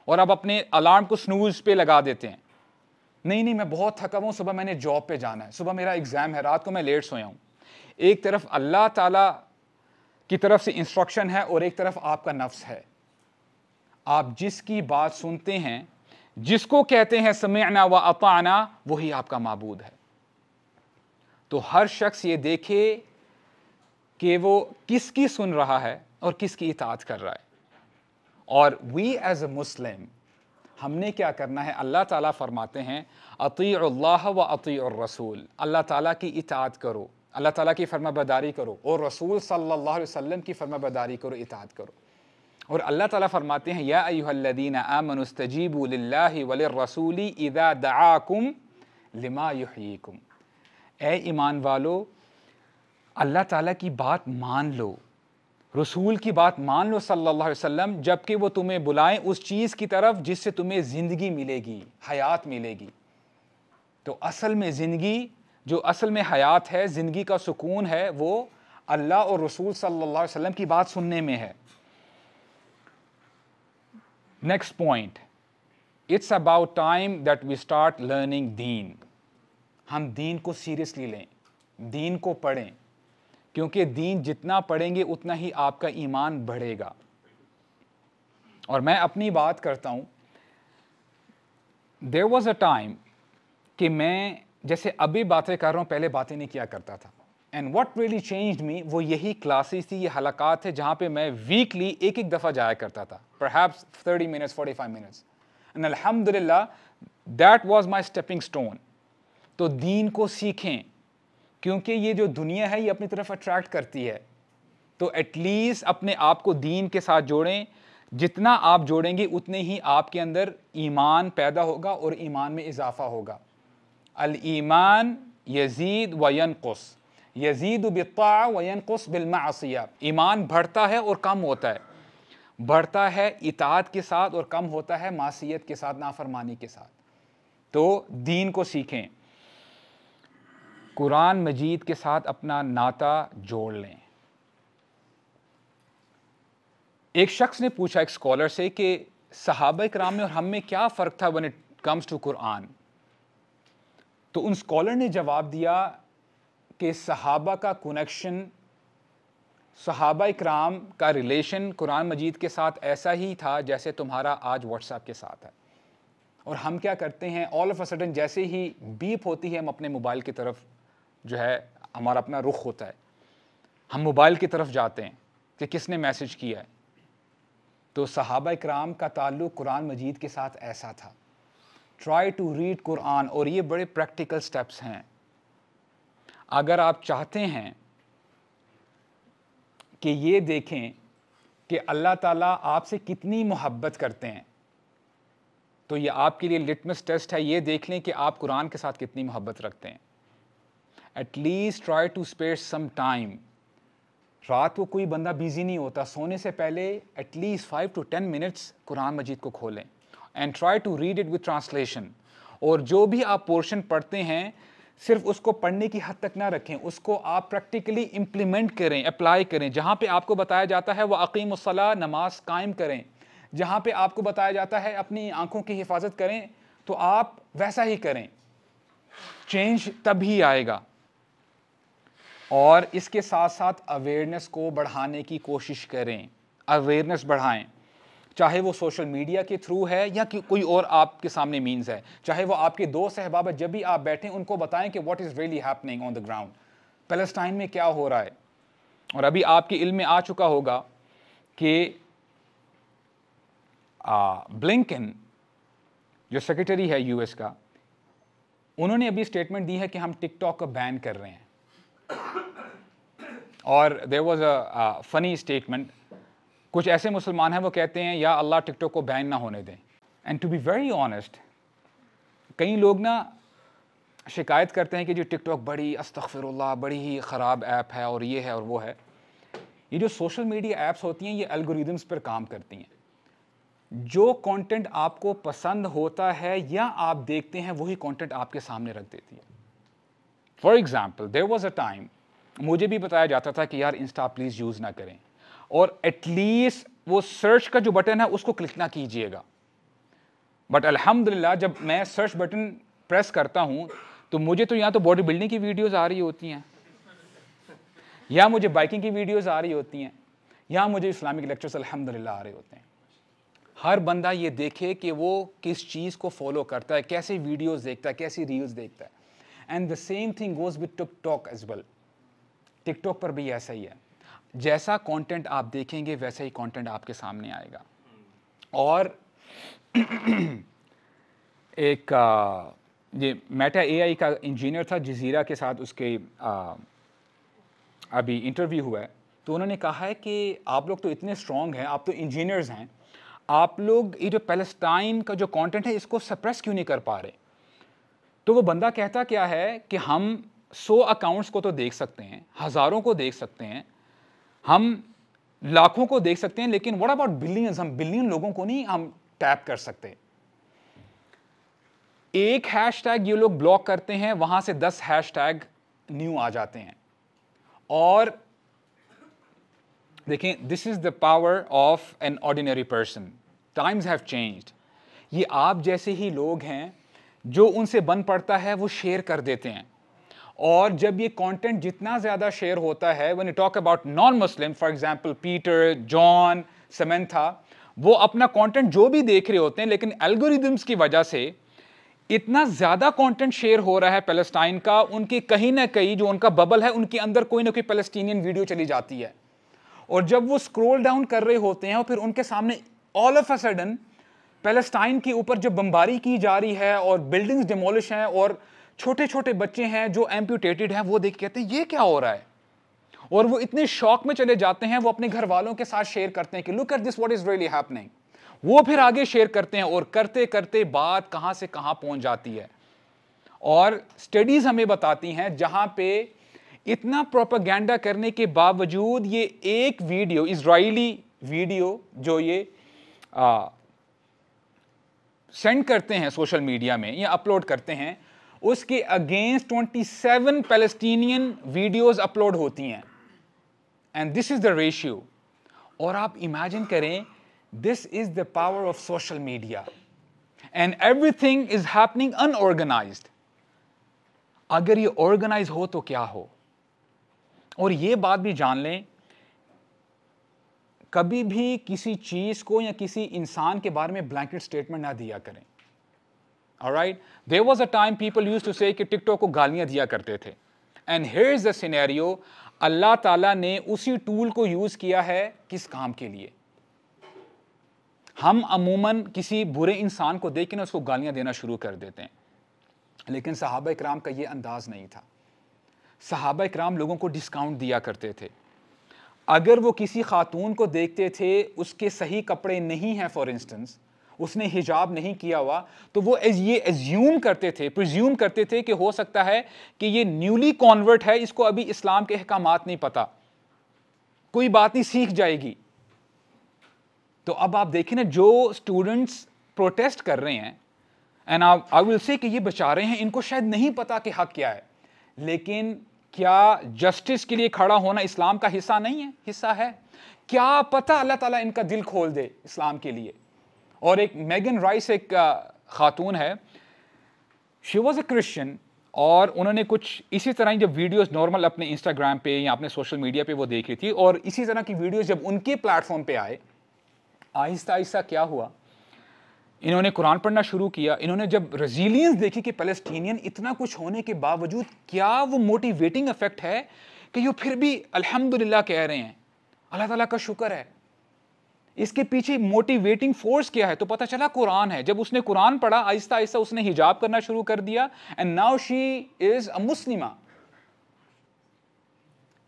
অর আব apne अलार्म को स्नूज पे लगा देते हैं नहीं नहीं मैं बहुत थका हुआ सुबह मैंने जॉब पे जाना है सुबह मेरा एग्ज़ाम है रात को मैं लेट सोया हूँ एक तरफ अल्लाह ताला की तरफ से इंस्ट्रक्शन है और एक तरफ आपका नफ्स है आप जिसकी बात सुनते हैं जिसको कहते हैं समयना व अपाना वही आपका मबूद है तो हर शख्स ये देखे कि वो किसकी सुन रहा है और किसकी इतात कर रहा है और वी एज अ मुस्लिम हमने क्या करना है अल्लाह ताला फरमाते हैं अतील्ला व अती और रसूल अल्लाह ताला की इतात करो अल्लाह ताला की फर्माबरदारी करो और रसूल सल्लल्लाहु अलैहि वसल्लम की फर्माबरदारी करो इतात करो और अल्लाह ताला फरमाते हैं या अयुहल्लदीन आमनस्तजीबुल्ला रसूली इदा दाकुम लिमा युहीकुम ए ईमान वालो अल्लाह ताला की बात मान लो रसूल की बात मान लो सल्लल्लाहु अलैहि वसल्लम जबकि वो तुम्हें बुलाएं उस चीज़ की तरफ जिससे तुम्हें ज़िंदगी मिलेगी हयात मिलेगी तो असल में ज़िंदगी जो असल में हयात है ज़िंदगी का सुकून है वो अल्लाह और रसूल सल्लल्लाहु अलैहि वसल्लम की बात सुनने में है next point it's about time that we start learning दीन हम दीन को सीरियसली लें दीन को पढ़ें क्योंकि दीन जितना पढ़ेंगे उतना ही आपका ईमान बढ़ेगा और मैं अपनी बात करता हूँ देर वॉज़ अ टाइम कि मैं जैसे अभी बातें कर रहा हूँ पहले बातें नहीं किया करता था and what really change me वो यही क्लासेस थी ये हलाकात है जहाँ पे मैं वीकली एक एक दफ़ा जाया करता था perhaps thirty minutes forty five minutes and अलहमदिल्ला that was my stepping stone तो दीन को सीखें क्योंकि ये जो दुनिया है ये अपनी तरफ अट्रैक्ट करती है तो एटलीस्ट अपने आप को दीन के साथ जोड़ें जितना आप जोड़ेंगे उतने ही आपके अंदर ईमान पैदा होगा और ईमान में इजाफा होगा अल ईमान यजीद वयन कुस यजीद बिता वयन कुस बिलमासिया ईमान बढ़ता है और कम होता है बढ़ता है इतात के साथ और कम होता है मासीत के साथ नाफरमानी के साथ तो दीन को सीखें कुरान मजीद के साथ अपना नाता जोड़ लें एक शख्स ने पूछा एक स्कॉलर से कि सहाब कराम में और हम में क्या फ़र्क था when it comes to Quran तो उन स्कॉलर ने जवाब दिया कि सहाबा का कनेक्शन सहाबा कराम का रिलेशन कुरान मजीद के साथ ऐसा ही था जैसे तुम्हारा आज व्हाट्सएप के साथ है और हम क्या करते हैं ऑल ऑफ अ सडन जैसे ही बीप होती है हम अपने मोबाइल की तरफ जो है हमारा अपना रुख होता है हम मोबाइल की तरफ जाते हैं कि किसने मैसेज किया है तो सहाबा कराम का ताल्लुक कुरान मजीद के साथ ऐसा था ट्राई टू रीड कुरान और ये बड़े प्रैक्टिकल स्टेप्स हैं अगर आप चाहते हैं कि ये देखें कि अल्लाह ताला आपसे कितनी मोहब्बत करते हैं तो ये आपके लिए लिटमस टेस्ट है ये देख लें कि आप कुरान के साथ कितनी मोहब्बत रखते हैं at least try to spare some time रात को कोई बंदा बिजी नहीं होता सोने से पहले at least five to ten minutes कुरान मजीद को खोलें and try to read it with translation और जो भी आप पोर्शन पढ़ते हैं सिर्फ उसको पढ़ने की हद तक ना रखें उसको आप प्रैक्टिकली इम्प्लीमेंट करें अप्लाई करें जहाँ पे आपको बताया जाता है वह अकीम अकीमसला नमाज कायम करें जहाँ पे आपको बताया जाता है अपनी आँखों की हिफाजत करें तो आप वैसा ही करें चेंज तभी आएगा और इसके साथ साथ अवेयरनेस को बढ़ाने की कोशिश करें अवेयरनेस बढ़ाएं चाहे वो सोशल मीडिया के थ्रू है या कोई और आपके सामने मीन्स है चाहे वो आपके दोस्त अहबाब जब भी आप बैठें उनको बताएं कि what is really happening on the ground Palestine में क्या हो रहा है और अभी आपके इल्म में आ चुका होगा कि ब्लिंकन जो सेक्रेटरी है यूएस का उन्होंने अभी स्टेटमेंट दी है कि हम टिकटॉक का बैन कर रहे हैं और there was a funny statement कुछ ऐसे मुसलमान हैं वो कहते हैं या अल्लाह टिकटॉक को बैन ना होने दें and to be very honest कई लोग ना शिकायत करते हैं कि जी टिकटॉक बड़ी अस्तफर बड़ी ही ख़राब ऐप है और ये है और वो है ये जो सोशल मीडिया ऐप्स होती हैं ये एल्गोरिदम्स पर काम करती हैं जो कंटेंट आपको पसंद होता है या आप देखते हैं वही कंटेंट आपके सामने रख देती है for example there was a time मुझे भी बताया जाता था कि यार इंस्टा प्लीज़ यूज़ ना करें और एटलीस्ट वो सर्च का जो बटन है उसको क्लिक ना कीजिएगा बट अल्हम्दुलिल्लाह जब मैं सर्च बटन प्रेस करता हूँ तो मुझे तो या तो बॉडी बिल्डिंग की वीडियोस आ रही होती हैं या मुझे बाइकिंग की वीडियोस आ रही होती हैं या मुझे इस्लामिक लेक्चर्स अल्हम्दुलिल्लाह आ रहे होते हैं हर बंदा ये देखे कि वो किस चीज़ को फॉलो करता है कैसे वीडियोज़ देखता है कैसी रील्स देखता है and the same thing goes with TikTok as well TikTok पर भी ऐसा ही है जैसा कंटेंट आप देखेंगे वैसा ही कंटेंट आपके सामने आएगा और *clears throat* एक आ, ये मेटा एआई का इंजीनियर था जजीरा के साथ उसके आ, अभी इंटरव्यू हुआ है तो उन्होंने कहा है कि आप लोग तो इतने स्ट्रॉन्ग हैं आप तो इंजीनियर्स हैं आप लोग ये जो पैलेस्टाइन का जो कंटेंट है इसको सप्रेस क्यों नहीं कर पा रहे तो वो बंदा कहता क्या है कि हम सौ अकाउंट्स को तो देख सकते हैं हज़ारों को देख सकते हैं हम लाखों को देख सकते हैं लेकिन वट अबाउट बिलियंस हम बिलियन लोगों को नहीं हम टैप कर सकते एक हैश टैग ये लोग ब्लॉक करते हैं वहां से दस हैश टैग न्यू आ जाते हैं और देखें this is the power of an ordinary person times have changed ये आप जैसे ही लोग हैं जो उनसे बन पड़ता है वो शेयर कर देते हैं और जब ये कंटेंट जितना ज़्यादा शेयर होता है when you talk about non Muslim for example Peter John Samantha वो अपना कंटेंट जो भी देख रहे होते हैं लेकिन एल्गोरिदम्स की वजह से इतना ज़्यादा कंटेंट शेयर हो रहा है पैलेस्टाइन का उनकी कहीं ना कहीं जो उनका बबल है उनके अंदर कोई ना कोई पैलेस्टीनियन वीडियो चली जाती है और जब वो स्क्रोल डाउन कर रहे होते हैं और फिर उनके सामने all of a sudden Palestine के ऊपर जो बमबारी की जा रही है और बिल्डिंग्स डिमोलिश हैं और छोटे छोटे बच्चे हैं जो एम्प्यूटेटेड हैं वो देख कहते हैं ये क्या हो रहा है और वो इतने शौक में चले जाते हैं वो अपने घर वालों के साथ शेयर करते हैं कि look at this what is really happening वो फिर आगे शेयर करते हैं और करते करते बात कहाँ से कहाँ पहुँच जाती है और स्टडीज़ हमें बताती हैं जहाँ पे इतना प्रोपागेंडा करने के बावजूद ये एक वीडियो इसराइली वीडियो जो ये आ, सेंड करते हैं सोशल मीडिया में या अपलोड करते हैं उसके अगेंस्ट 27 पैलेस्टीनियन वीडियोज अपलोड होती हैं and this is the ratio और आप इमेजिन करें this is the power of social media and everything is happening unorganised अगर ये ऑर्गेनाइज हो तो क्या हो और ये बात भी जान लें कभी भी किसी चीज को या किसी इंसान के बारे में ब्लैंकेट स्टेटमेंट ना दिया करें right there was a time people used to say TikTok को गालियां दिया करते थे एंड हेयर इज द अल्लाह ताला ने उसी टूल को यूज किया है किस काम के लिए हम अमूमन किसी बुरे इंसान को देख के ना उसको गालियां देना शुरू कर देते हैं लेकिन सहाबा इक्राम का ये अंदाज नहीं था सहाबा इक्राम लोगों को डिस्काउंट दिया करते थे अगर वो किसी खातून को देखते थे उसके सही कपड़े नहीं हैं फॉर इंस्टेंस उसने हिजाब नहीं किया हुआ तो वो एज ये एज्यूम करते थे प्रज्यूम करते थे कि हो सकता है कि ये न्यूली कॉन्वर्ट है इसको अभी इस्लाम के अहकाम नहीं पता कोई बात नहीं सीख जाएगी तो अब आप देखें ना जो स्टूडेंट्स प्रोटेस्ट कर रहे हैं एंड आई विल से कि ये बचा रहे हैं इनको शायद नहीं पता कि हक क्या है लेकिन क्या जस्टिस के लिए खड़ा होना इस्लाम का हिस्सा नहीं है हिस्सा है क्या पता अल्लाह ताला इनका दिल खोल दे इस्लाम के लिए और एक मैगन राइस एक खातून है शी वॉज़ ए क्रिश्चियन और उन्होंने कुछ इसी तरह जब वीडियोस नॉर्मल अपने इंस्टाग्राम पे या अपने सोशल मीडिया पे वो देखी थी और इसी तरह की वीडियोस जब उनके प्लेटफॉर्म पे आए आहिस्ता आहिस्ता क्या हुआ इन्होंने कुरान पढ़ना शुरू किया इन्होंने जब रेजिलियंस देखी कि पैलेस्टीनियन इतना कुछ होने के बावजूद क्या वो मोटिवेटिंग इफेक्ट है कि ये फिर भी अल्हम्दुलिल्लाह कह रहे हैं अल्लाह ताला का शुक्र है इसके पीछे मोटिवेटिंग फोर्स क्या है तो पता चला कुरान है जब उसने कुरान पढ़ा आहिस्ता आहिस्ता उसने हिजाब करना शुरू कर दिया and now she is a मुस्लिमा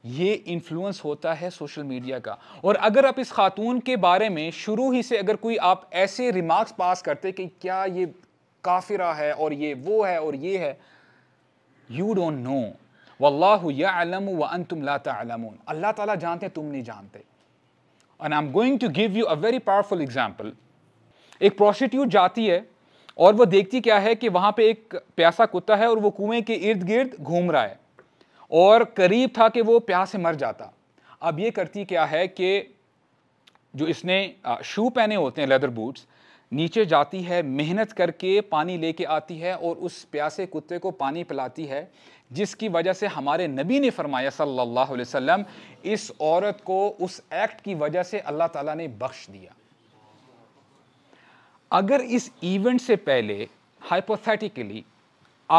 ये इन्फ्लुएंस होता है सोशल मीडिया का और अगर आप इस खातून के बारे में शुरू ही से अगर कोई आप ऐसे रिमार्क्स पास करते कि क्या ये काफिरा है और ये वो है और ये है यू डोंट नो वल्लाहु यालम व अंतुम ला तालमून अल्लाह ताला जानते हैं तुम नहीं जानते and I am going to give you a very powerful example एक प्रोस्टिट्यूट जाती है और वो देखती क्या है कि वहाँ पे एक प्यासा कुत्ता है और वो कुएं के इर्द गिर्द घूम रहा है और करीब था कि वो प्यास से मर जाता अब ये करती क्या है कि जो इसने शू पहने होते हैं लेदर बूट्स नीचे जाती है मेहनत करके पानी लेके आती है और उस प्यासे कुत्ते को पानी पिलाती है जिसकी वजह से हमारे नबी ने फरमाया सल्लल्लाहु अलैहि वसल्लम इस औरत को उस एक्ट की वजह से अल्लाह ताला ने बख्श दिया अगर इस इवेंट से पहले हाइपोथेटिकली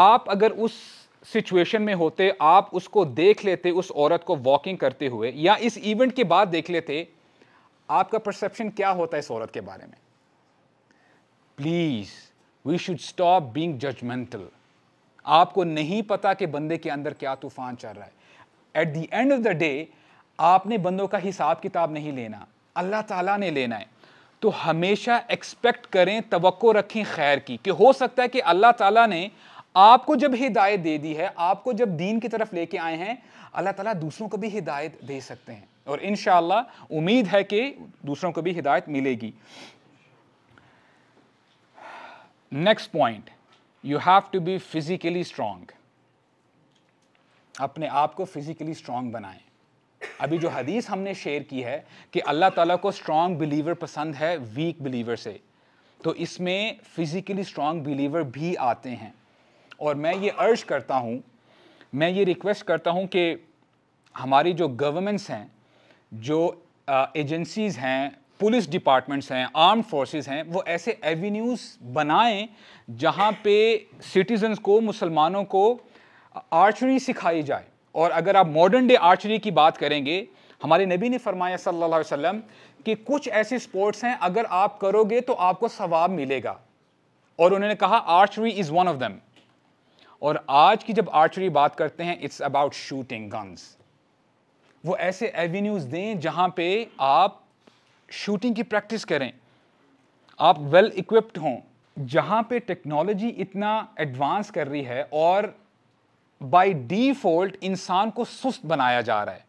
आप अगर उस सिचुएशन में होते आप उसको देख लेते उस औरत को वॉकिंग करते हुए या इस इवेंट के बाद देख लेते आपका परसेप्शन क्या होता है इस औरत के बारे में please we should stop being judgmental आपको नहीं पता कि बंदे के अंदर क्या तूफान चल रहा है at the end of the day आपने बंदों का हिसाब किताब नहीं लेना अल्लाह ताला ने लेना है तो हमेशा एक्सपेक्ट करें तो रखें खैर की कि हो सकता है कि अल्लाह ताला ने आपको जब हिदायत दे दी है आपको जब दीन की तरफ लेके आए हैं अल्लाह ताला दूसरों को भी हिदायत दे सकते हैं और इन उम्मीद है कि दूसरों को भी हिदायत मिलेगी next point you have to be physically strong अपने आप को फिजिकली स्ट्रांग बनाएं अभी जो हदीस हमने शेयर की है कि अल्लाह ताला को स्ट्रांग बिलीवर पसंद है वीक बिलीवर से तो इसमें फिजिकली स्ट्रांग बिलीवर भी आते हैं और मैं ये अर्ज करता हूँ मैं ये रिक्वेस्ट करता हूँ कि हमारी जो गवर्नमेंट्स हैं जो एजेंसीज़ हैं पुलिस डिपार्टमेंट्स हैं आर्म फोर्सेस हैं वो ऐसे एवेन्यूज़ बनाएं जहाँ पे सिटीजन्स को मुसलमानों को आर्चरी सिखाई जाए और अगर आप मॉडर्न डे आर्चरी की बात करेंगे हमारे नबी ने फरमाया सल्लल्लाहु अलैहि वसल्लम कि कुछ ऐसे स्पोर्ट्स हैं अगर आप करोगे तो आपको सवाब मिलेगा और उन्होंने कहा archery is one of them और आज की जब आर्चरी बात करते हैं इट्स अबाउट शूटिंग गन्स वो ऐसे एवेन्यूज़ दें जहाँ पे आप शूटिंग की प्रैक्टिस करें आप वेल इक्विप्ड हों जहाँ पे टेक्नोलॉजी इतना एडवांस कर रही है और बाय डिफ़ॉल्ट इंसान को सुस्त बनाया जा रहा है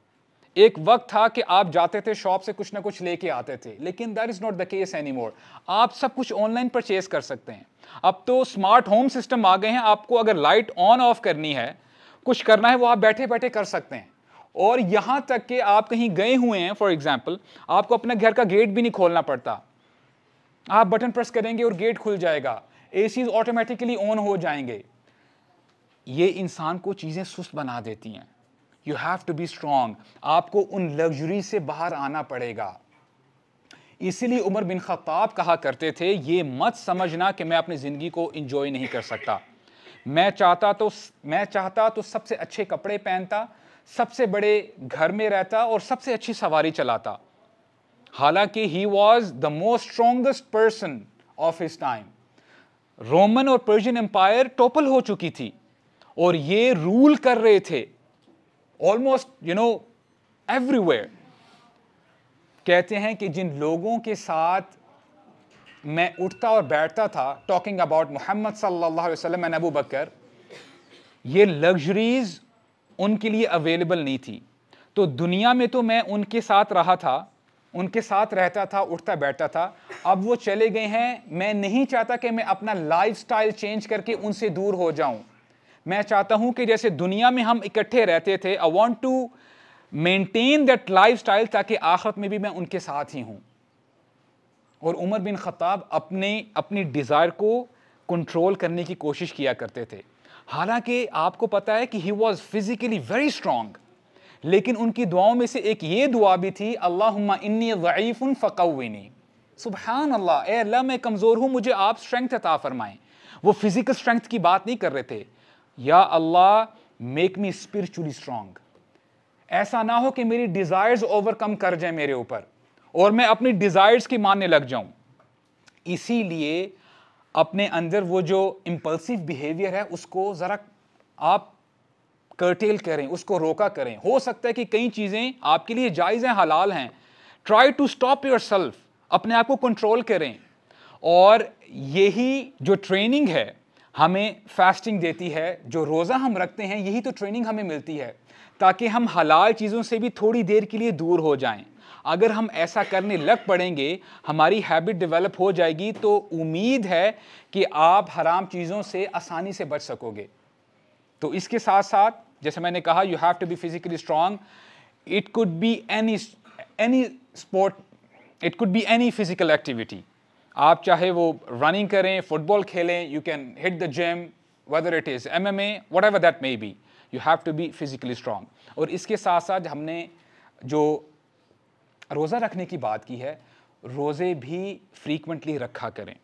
एक वक्त था कि आप जाते थे शॉप से कुछ ना कुछ लेके आते थे लेकिन that is not the case anymore आप सब कुछ ऑनलाइन परचेज कर सकते हैं अब तो स्मार्ट होम सिस्टम आ गए हैं आपको अगर लाइट ऑन ऑफ करनी है कुछ करना है वो आप बैठे बैठे कर सकते हैं और यहाँ तक कि आप कहीं गए हुए हैं फॉर एग्जाम्पल आपको अपने घर का गेट भी नहीं खोलना पड़ता आप बटन प्रेस करेंगे और गेट खुल जाएगा ए ऑटोमेटिकली ऑन हो जाएंगे ये इंसान को चीज़ें सुस्त बना देती हैं you have to be strong आपको उन लग्जरी से बाहर आना पड़ेगा इसीलिए उमर बिन खत्ताब कहा करते थे ये मत समझना कि मैं अपनी ज़िंदगी को इन्जॉय नहीं कर सकता मैं चाहता तो मैं चाहता तो सबसे अच्छे कपड़े पहनता सबसे बड़े घर में रहता और सबसे अच्छी सवारी चलाता हालांकि he was the most strongest person of his time Roman और पर्शियन एम्पायर टोपल हो चुकी थी और ये रूल कर रहे थे ऑलमोस्ट यू नो एवरीवेयर कहते हैं कि जिन लोगों के साथ मैं उठता और बैठता था टॉकिंग अबाउट मोहम्मद सल्लल्लाहु अलैहि वसल्लम एंड अबू बकर ये लग्जरीज उनके लिए अवेलेबल नहीं थी तो दुनिया में तो मैं उनके साथ रहा था उनके साथ रहता था उठता बैठता था अब वो चले गए हैं मैं नहीं चाहता कि मैं अपना लाइफ स्टाइल चेंज करके उनसे दूर हो जाऊं मैं चाहता हूं कि जैसे दुनिया में हम इकट्ठे रहते थे I want to maintain that lifestyle ताकि आखिरत में भी मैं उनके साथ ही हूं और उमर बिन खत्ताब अपने अपनी डिज़ायर को कंट्रोल करने की कोशिश किया करते थे हालांकि आपको पता है कि he was physically very strong लेकिन उनकी दुआओं में से एक ये दुआ भी थी अल्लाह इन्नी उन फ़कविनी सुबहान अल्लाह ए अल्लाह मैं कमज़ोर हूँ मुझे आप स्ट्रेंथ अता फ़रमाएँ वो फिज़िकल स्ट्रेंथ की बात नहीं कर रहे थे या अल्लाह मेक मी स्पिरिचुअली स्ट्रांग ऐसा ना हो कि मेरी डिज़ायर्स ओवरकम कर जाए मेरे ऊपर और मैं अपनी डिज़ायर्स की मानने लग जाऊं इसीलिए अपने अंदर वो जो इम्पल्सिव बिहेवियर है उसको ज़रा आप करटेल करें उसको रोका करें हो सकता है कि कई चीज़ें आपके लिए जायज़ हैं हलाल हैं try to stop yourself अपने आप को कंट्रोल करें और यही जो ट्रेनिंग है हमें फास्टिंग देती है जो रोज़ा हम रखते हैं यही तो ट्रेनिंग हमें मिलती है ताकि हम हलाल चीज़ों से भी थोड़ी देर के लिए दूर हो जाएं। अगर हम ऐसा करने लग पड़ेंगे हमारी हैबिट डेवलप हो जाएगी तो उम्मीद है कि आप हराम चीज़ों से आसानी से बच सकोगे तो इसके साथ साथ जैसे मैंने कहा you have to be physically strong it could be any any sport it could be any physical activity आप चाहे वो रनिंग करें फुटबॉल खेलें you can hit the gym whether it is M M A whatever that maybe you have to be physically strong और इसके साथ साथ हमने जो रोज़ा रखने की बात की है रोज़े भी फ्रीक्वेंटली रखा करें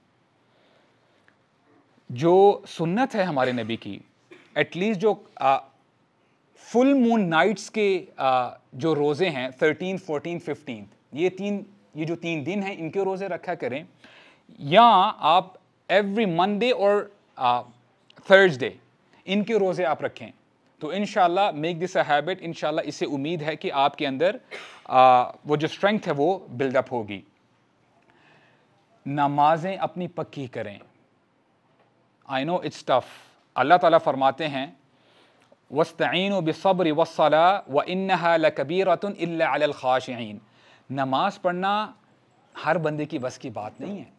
जो सुन्नत है हमारे नबी की एटलीस्ट जो फुल मून नाइट्स के आ, जो रोज़े हैं थर्टीन फोर्टीन फिफ्टीन ये तीन ये जो तीन दिन हैं इनके रोज़े रखा करें या आप एवरी मंडे और थर्सडे इनके रोज़े आप रखें तो in make this a habit in इसे उम्मीद है कि आपके अंदर आ, uh, वो जो स्ट्रेंथ है वो बिल्डअप होगी नमाजें अपनी पक्की करें आई नो इट्स टफ अल्लाह ताला फरमाते हैं वस्तीन बब्र वसला व इन कबीरतन ख़ाशीन नमाज़ पढ़ना हर बंदे की बस की बात नहीं है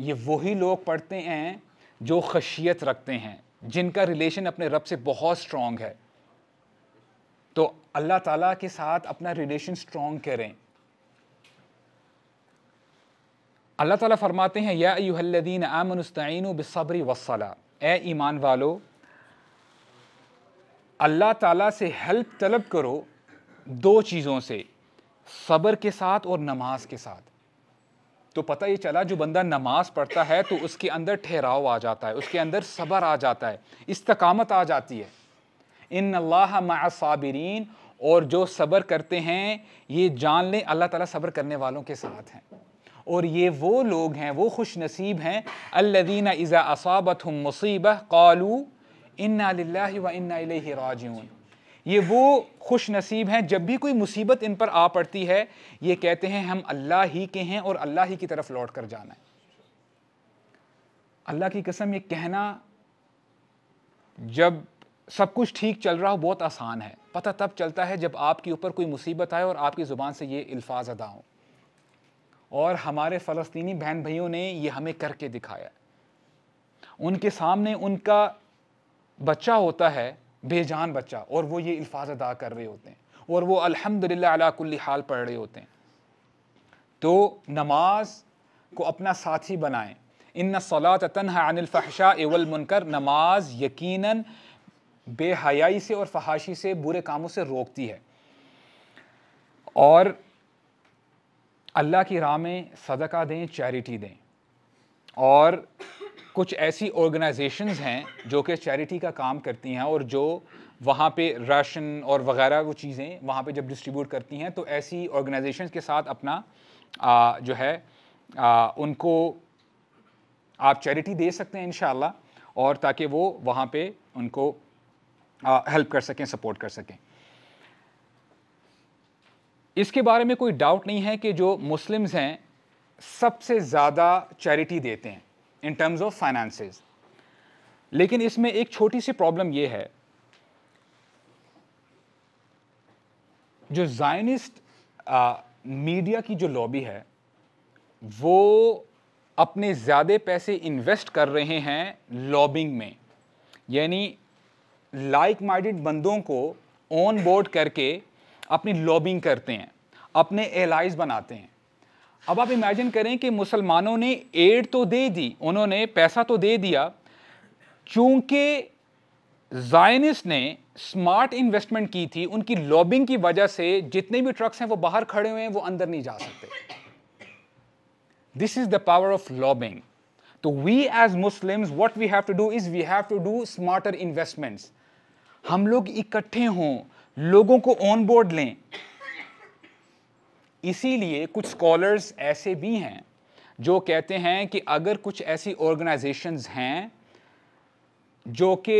ये वही लोग पढ़ते हैं जो खशियत रखते हैं जिनका रिलेशन अपने रब से बहुत स्ट्रॉन्ग है तो अल्लाह ताला के साथ अपना रिलेशन स्ट्रॉन्ग करें अल्लाह ताला फरमाते हैं या यूहल्लिन आमनस्तैन बसब्री वसला ए ईमान वालो अल्लाह ताला से हेल्प तलब करो दो चीज़ों से सब्र के साथ और नमाज के साथ तो पता ये चला जो बंदा नमाज पढ़ता है तो उसके अंदर ठहराव आ जाता है उसके अंदर सबर आ जाता है इस्तकामत आ जाती है इन अल्लाह और जो सब्र करते हैं ये जान लें अल्लाह ताला सब्र करने वालों के साथ हैं और ये वो लोग हैं वो खुश नसीब हैं अल्लदीन इज़ा असाबत हम मुसीबह कालू इन्ना व इन्ना राजून ये वो खुश नसीब हैं जब भी कोई मुसीबत इन पर आ पड़ती है ये कहते हैं हम अल्लाह ही के हैं और अल्लाह ही की तरफ लौट कर जाना है अल्लाह की कसम ये कहना जब सब कुछ ठीक चल रहा हो बहुत आसान है पता तब चलता है जब आपके ऊपर कोई मुसीबत आए और आपकी ज़ुबान से ये अल्फाज अदा हों और हमारे फ़लस्तीनी बहन भाइयों ने ये हमें करके दिखाया उनके सामने उनका बच्चा होता है बेजान बच्चा और वो ये अल्फाज अदा कर रहे होते हैं और वो अल्हम्दुलिल्लाह अला कुल्ली हाल पढ़ रहे होते हैं तो नमाज को अपना साथी बनाएं इन सलात तनहा अनिलफ़ाशा एवल मुनकर नमाज यकीनन बेहयाई से और फहाशी से बुरे कामों से रोकती है और अल्लाह की राह में सदका दें चैरिटी दें और कुछ ऐसी ऑर्गेनाइजेशंस हैं जो कि चैरिटी का काम करती हैं और जो वहाँ पे राशन और वगैरह वो चीज़ें वहाँ पे जब डिस्ट्रीब्यूट करती हैं तो ऐसी ऑर्गेनाइजेशंस के साथ अपना आ, जो है आ, उनको आप चैरिटी दे सकते हैं इन और ताकि वो वहाँ पे उनको हेल्प कर सकें सपोर्ट कर सकें इसके बारे में कोई डाउट नहीं है कि जो मुस्लिम्स हैं सबसे ज़्यादा चैरिटी देते हैं इन टर्म्स ऑफ फाइनेंसेस लेकिन इसमें एक छोटी सी प्रॉब्लम ये है जो जायनिस्ट मीडिया की जो लॉबी है वो अपने ज़्यादा पैसे इन्वेस्ट कर रहे हैं लॉबिंग में यानी लाइक माइंडेड बंदों को ऑन बोर्ड करके अपनी लॉबिंग करते हैं अपने एलाइज बनाते हैं अब आप इमेजिन करें कि मुसलमानों ने एड तो दे दी उन्होंने पैसा तो दे दिया चूंकि जायनिस ने स्मार्ट इन्वेस्टमेंट की थी उनकी लॉबिंग की वजह से जितने भी ट्रक्स हैं वो बाहर खड़े हुए हैं वो अंदर नहीं जा सकते this is the power of lobbying तो we as Muslim what we have to do is we have to do smarter investments हम लोग इकट्ठे हों लोगों को ऑन बोर्ड लें इसीलिए कुछ स्कॉलर्स ऐसे भी हैं जो कहते हैं कि अगर कुछ ऐसी ऑर्गेनाइजेशंस हैं जो कि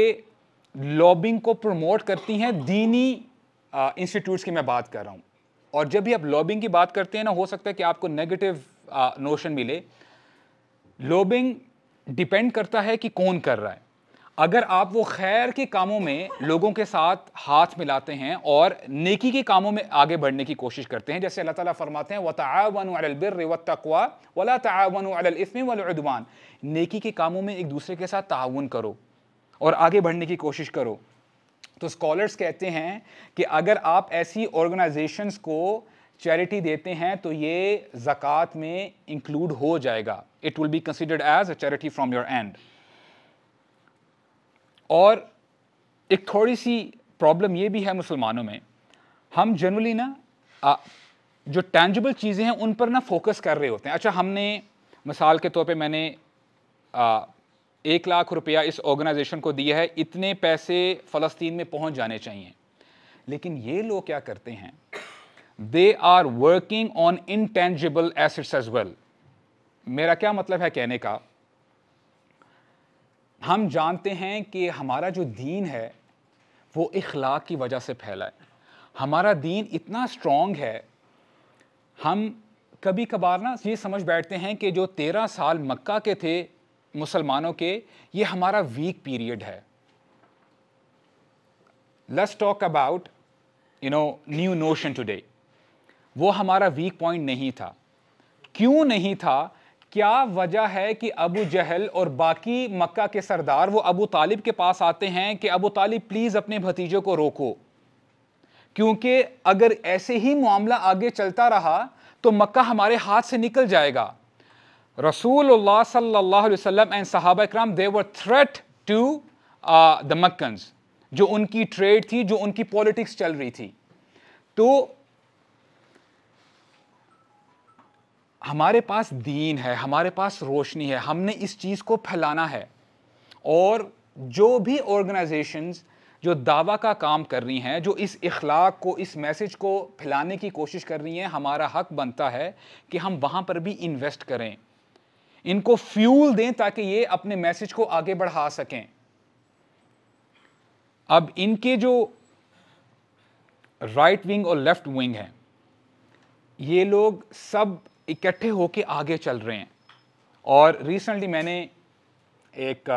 लॉबिंग को प्रमोट करती हैं दीनी इंस्टीट्यूट्स की मैं बात कर रहा हूँ और जब भी आप लॉबिंग की बात करते हैं ना हो सकता है कि आपको नेगेटिव नोशन मिले लॉबिंग डिपेंड करता है कि कौन कर रहा है अगर आप वो खैर के कामों में लोगों के साथ हाथ मिलाते हैं और नेकी के कामों में आगे बढ़ने की कोशिश करते हैं जैसे अल्लाह ताला फरमाते हैं वतावन तकवा वला तावन वलउदवान नेकी के कामों में एक दूसरे के साथ ताउन करो और आगे बढ़ने की कोशिश करो तो स्कॉलर्स कहते हैं कि अगर आप ऐसी ऑर्गेनाइजेशंस को चैरिटी देते हैं तो ये ज़क़़त में इंक्लूड हो जाएगा it will be considered as a charity from your end और एक थोड़ी सी प्रॉब्लम ये भी है मुसलमानों में हम जनरली ना आ, जो टैंजिबल चीज़ें हैं उन पर ना फोकस कर रहे होते हैं अच्छा हमने मिसाल के तौर पे मैंने आ, एक लाख रुपया इस ऑर्गेनाइजेशन को दिया है इतने पैसे फ़लस्तीन में पहुंच जाने चाहिए लेकिन ये लोग क्या करते हैं they are working on intangible assets as well मेरा क्या मतलब है कहने का हम जानते हैं कि हमारा जो दीन है वो इखलाक की वजह से फैला है हमारा दीन इतना स्ट्रॉन्ग है हम कभी कभार ना ये समझ बैठते हैं कि जो तेरह साल मक्का के थे मुसलमानों के ये हमारा वीक पीरियड है let's talk about you know new notion today वो हमारा वीक पॉइंट नहीं था क्यों नहीं था क्या वजह है कि अबू जहल और बाकी मक्का के सरदार वो अबू तालिब के पास आते हैं कि अबू तालिब प्लीज़ अपने भतीजों को रोको क्योंकि अगर ऐसे ही मामला आगे चलता रहा तो मक्का हमारे हाथ से निकल जाएगा रसूल सल्लल्लाहु एंड साहब इकराम they threat to the Meccans जो उनकी ट्रेड थी जो उनकी पॉलिटिक्स चल रही थी तो हमारे पास दीन है हमारे पास रोशनी है हमने इस चीज़ को फैलाना है और जो भी ऑर्गेनाइजेशंस जो दावा का काम कर रही हैं जो इस इखलाक को इस मैसेज को फैलाने की कोशिश कर रही हैं हमारा हक बनता है कि हम वहाँ पर भी इन्वेस्ट करें इनको फ्यूल दें ताकि ये अपने मैसेज को आगे बढ़ा सकें अब इनके जो राइट विंग और लेफ्ट विंग हैं ये लोग सब इकट्ठे होके आगे चल रहे हैं और रिसेंटली मैंने एक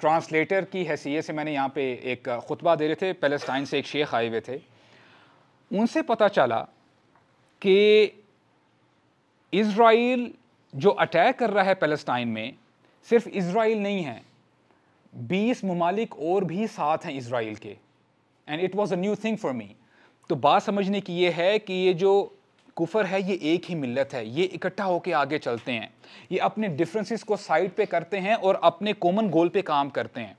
ट्रांसलेटर की हैसियत से मैंने यहाँ पे एक खुतबा दे रहे थे पैलेस्टाइन से एक शेख आए हुए थे उनसे पता चला कि इसराइल जो अटैक कर रहा है पैलेस्टाइन में सिर्फ इसराइल नहीं है 20 ममालिक और भी साथ हैं इसराइल के and it was a new thing for me तो बात समझने की ये है कि ये जो कुफर है ये एक ही मिलत है ये इकट्ठा होकर आगे चलते हैं ये अपने डिफरेंसेस को साइड पे करते हैं और अपने कॉमन गोल पे काम करते हैं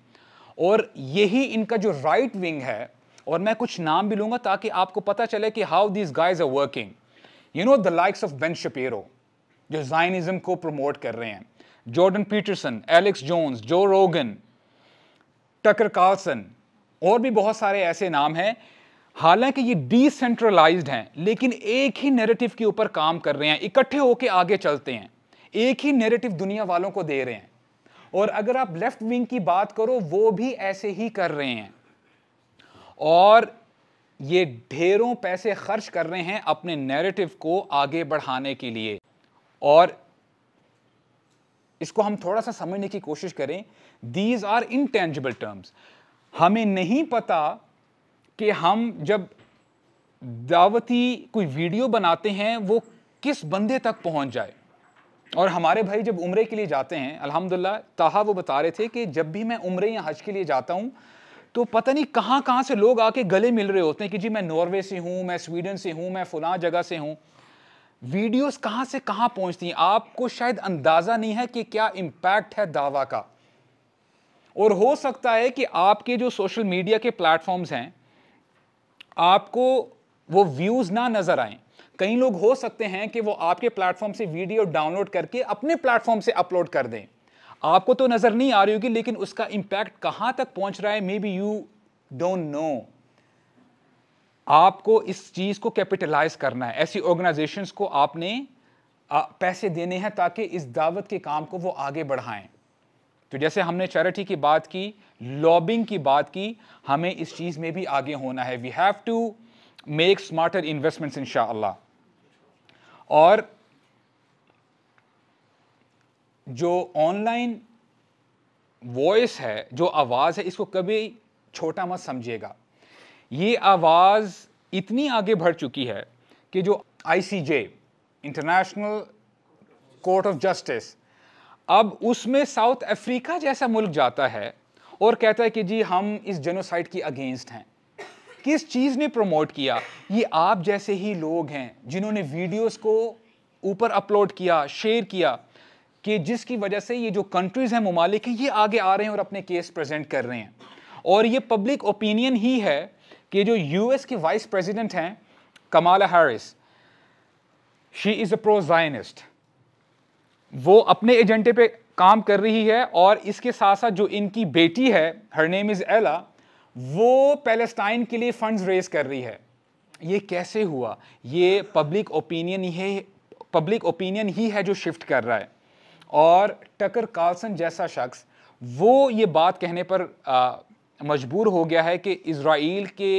और यही इनका जो राइट विंग है और मैं कुछ नाम भी लूंगा ताकि आपको पता चले कि how this guys are working you know the likes of Ben Shapiro जो जाइनिज्म को प्रमोट कर रहे हैं जॉर्डन पीटरसन एलेक्स जोन्स जो रोगन टकर कार्लसन और भी बहुत सारे ऐसे नाम हैं हालांकि ये डिसेंट्रलाइज्ड हैं लेकिन एक ही नेरेटिव के ऊपर काम कर रहे हैं इकट्ठे होकर आगे चलते हैं एक ही नेरेटिव दुनिया वालों को दे रहे हैं और अगर आप लेफ्ट विंग की बात करो वो भी ऐसे ही कर रहे हैं और ये ढेरों पैसे खर्च कर रहे हैं अपने नैरेटिव को आगे बढ़ाने के लिए और इसको हम थोड़ा सा समझने की कोशिश करें दीज आर इनटेंजिबल टर्म्स हमें नहीं पता कि हम जब दावती कोई वीडियो बनाते हैं वो किस बंदे तक पहुंच जाए और हमारे भाई जब उम्रे के लिए जाते हैं अल्हम्दुलिल्लाह ताहा वो बता रहे थे कि जब भी मैं उम्रे या हज के लिए जाता हूँ तो पता नहीं कहाँ कहाँ से लोग आके गले मिल रहे होते हैं कि जी मैं नॉर्वे से हूँ मैं स्वीडन से हूँ मैं फलां जगह से हूँ वीडियोस कहाँ से कहाँ पहुँचती हैं आपको शायद अंदाज़ा नहीं है कि क्या इम्पैक्ट है दावा का और हो सकता है कि आपके जो सोशल मीडिया के प्लेटफॉर्म्स हैं आपको वो व्यूज़ ना नज़र आए कई लोग हो सकते हैं कि वो आपके प्लेटफॉर्म से वीडियो डाउनलोड करके अपने प्लेटफॉर्म से अपलोड कर दें आपको तो नज़र नहीं आ रही होगी लेकिन उसका इंपैक्ट कहाँ तक पहुँच रहा है maybe you don't know आपको इस चीज़ को कैपिटलाइज करना है ऐसी ऑर्गेनाइजेशंस को आपने पैसे देने हैं ताकि इस दावत के काम को वो आगे बढ़ाएं तो जैसे हमने चैरिटी की बात की लॉबिंग की बात की हमें इस चीज़ में भी आगे होना है we have to make smarter investments in और जो ऑनलाइन वॉइस है जो आवाज़ है इसको कभी छोटा मत समझिएगा ये आवाज़ इतनी आगे बढ़ चुकी है कि जो ICJ international court of justice अब उसमें साउथ अफ्रीका जैसा मुल्क जाता है और कहता है कि जी हम इस जेनोसाइड की अगेंस्ट हैं किस चीज़ ने प्रमोट किया ये आप जैसे ही लोग हैं जिन्होंने वीडियोस को ऊपर अपलोड किया शेयर किया कि जिसकी वजह से ये जो कंट्रीज़ हैं ममालिक हैं ये आगे आ रहे हैं और अपने केस प्रेजेंट कर रहे हैं और ये पब्लिक ओपिनियन ही है कि जो यूएस की वाइस प्रेसिडेंट हैं Kamala Harris she is a pro Zionist वो अपने एजेंडे पे काम कर रही है और इसके साथ साथ जो इनकी बेटी है हर नेम इज़ एला वो पैलेस्टाइन के लिए फंड्स रेज कर रही है ये कैसे हुआ ये पब्लिक ओपिनियन ही है पब्लिक ओपिनियन ही है जो शिफ्ट कर रहा है और टकर कार्लसन जैसा शख्स वो ये बात कहने पर मजबूर हो गया है कि इसराइल के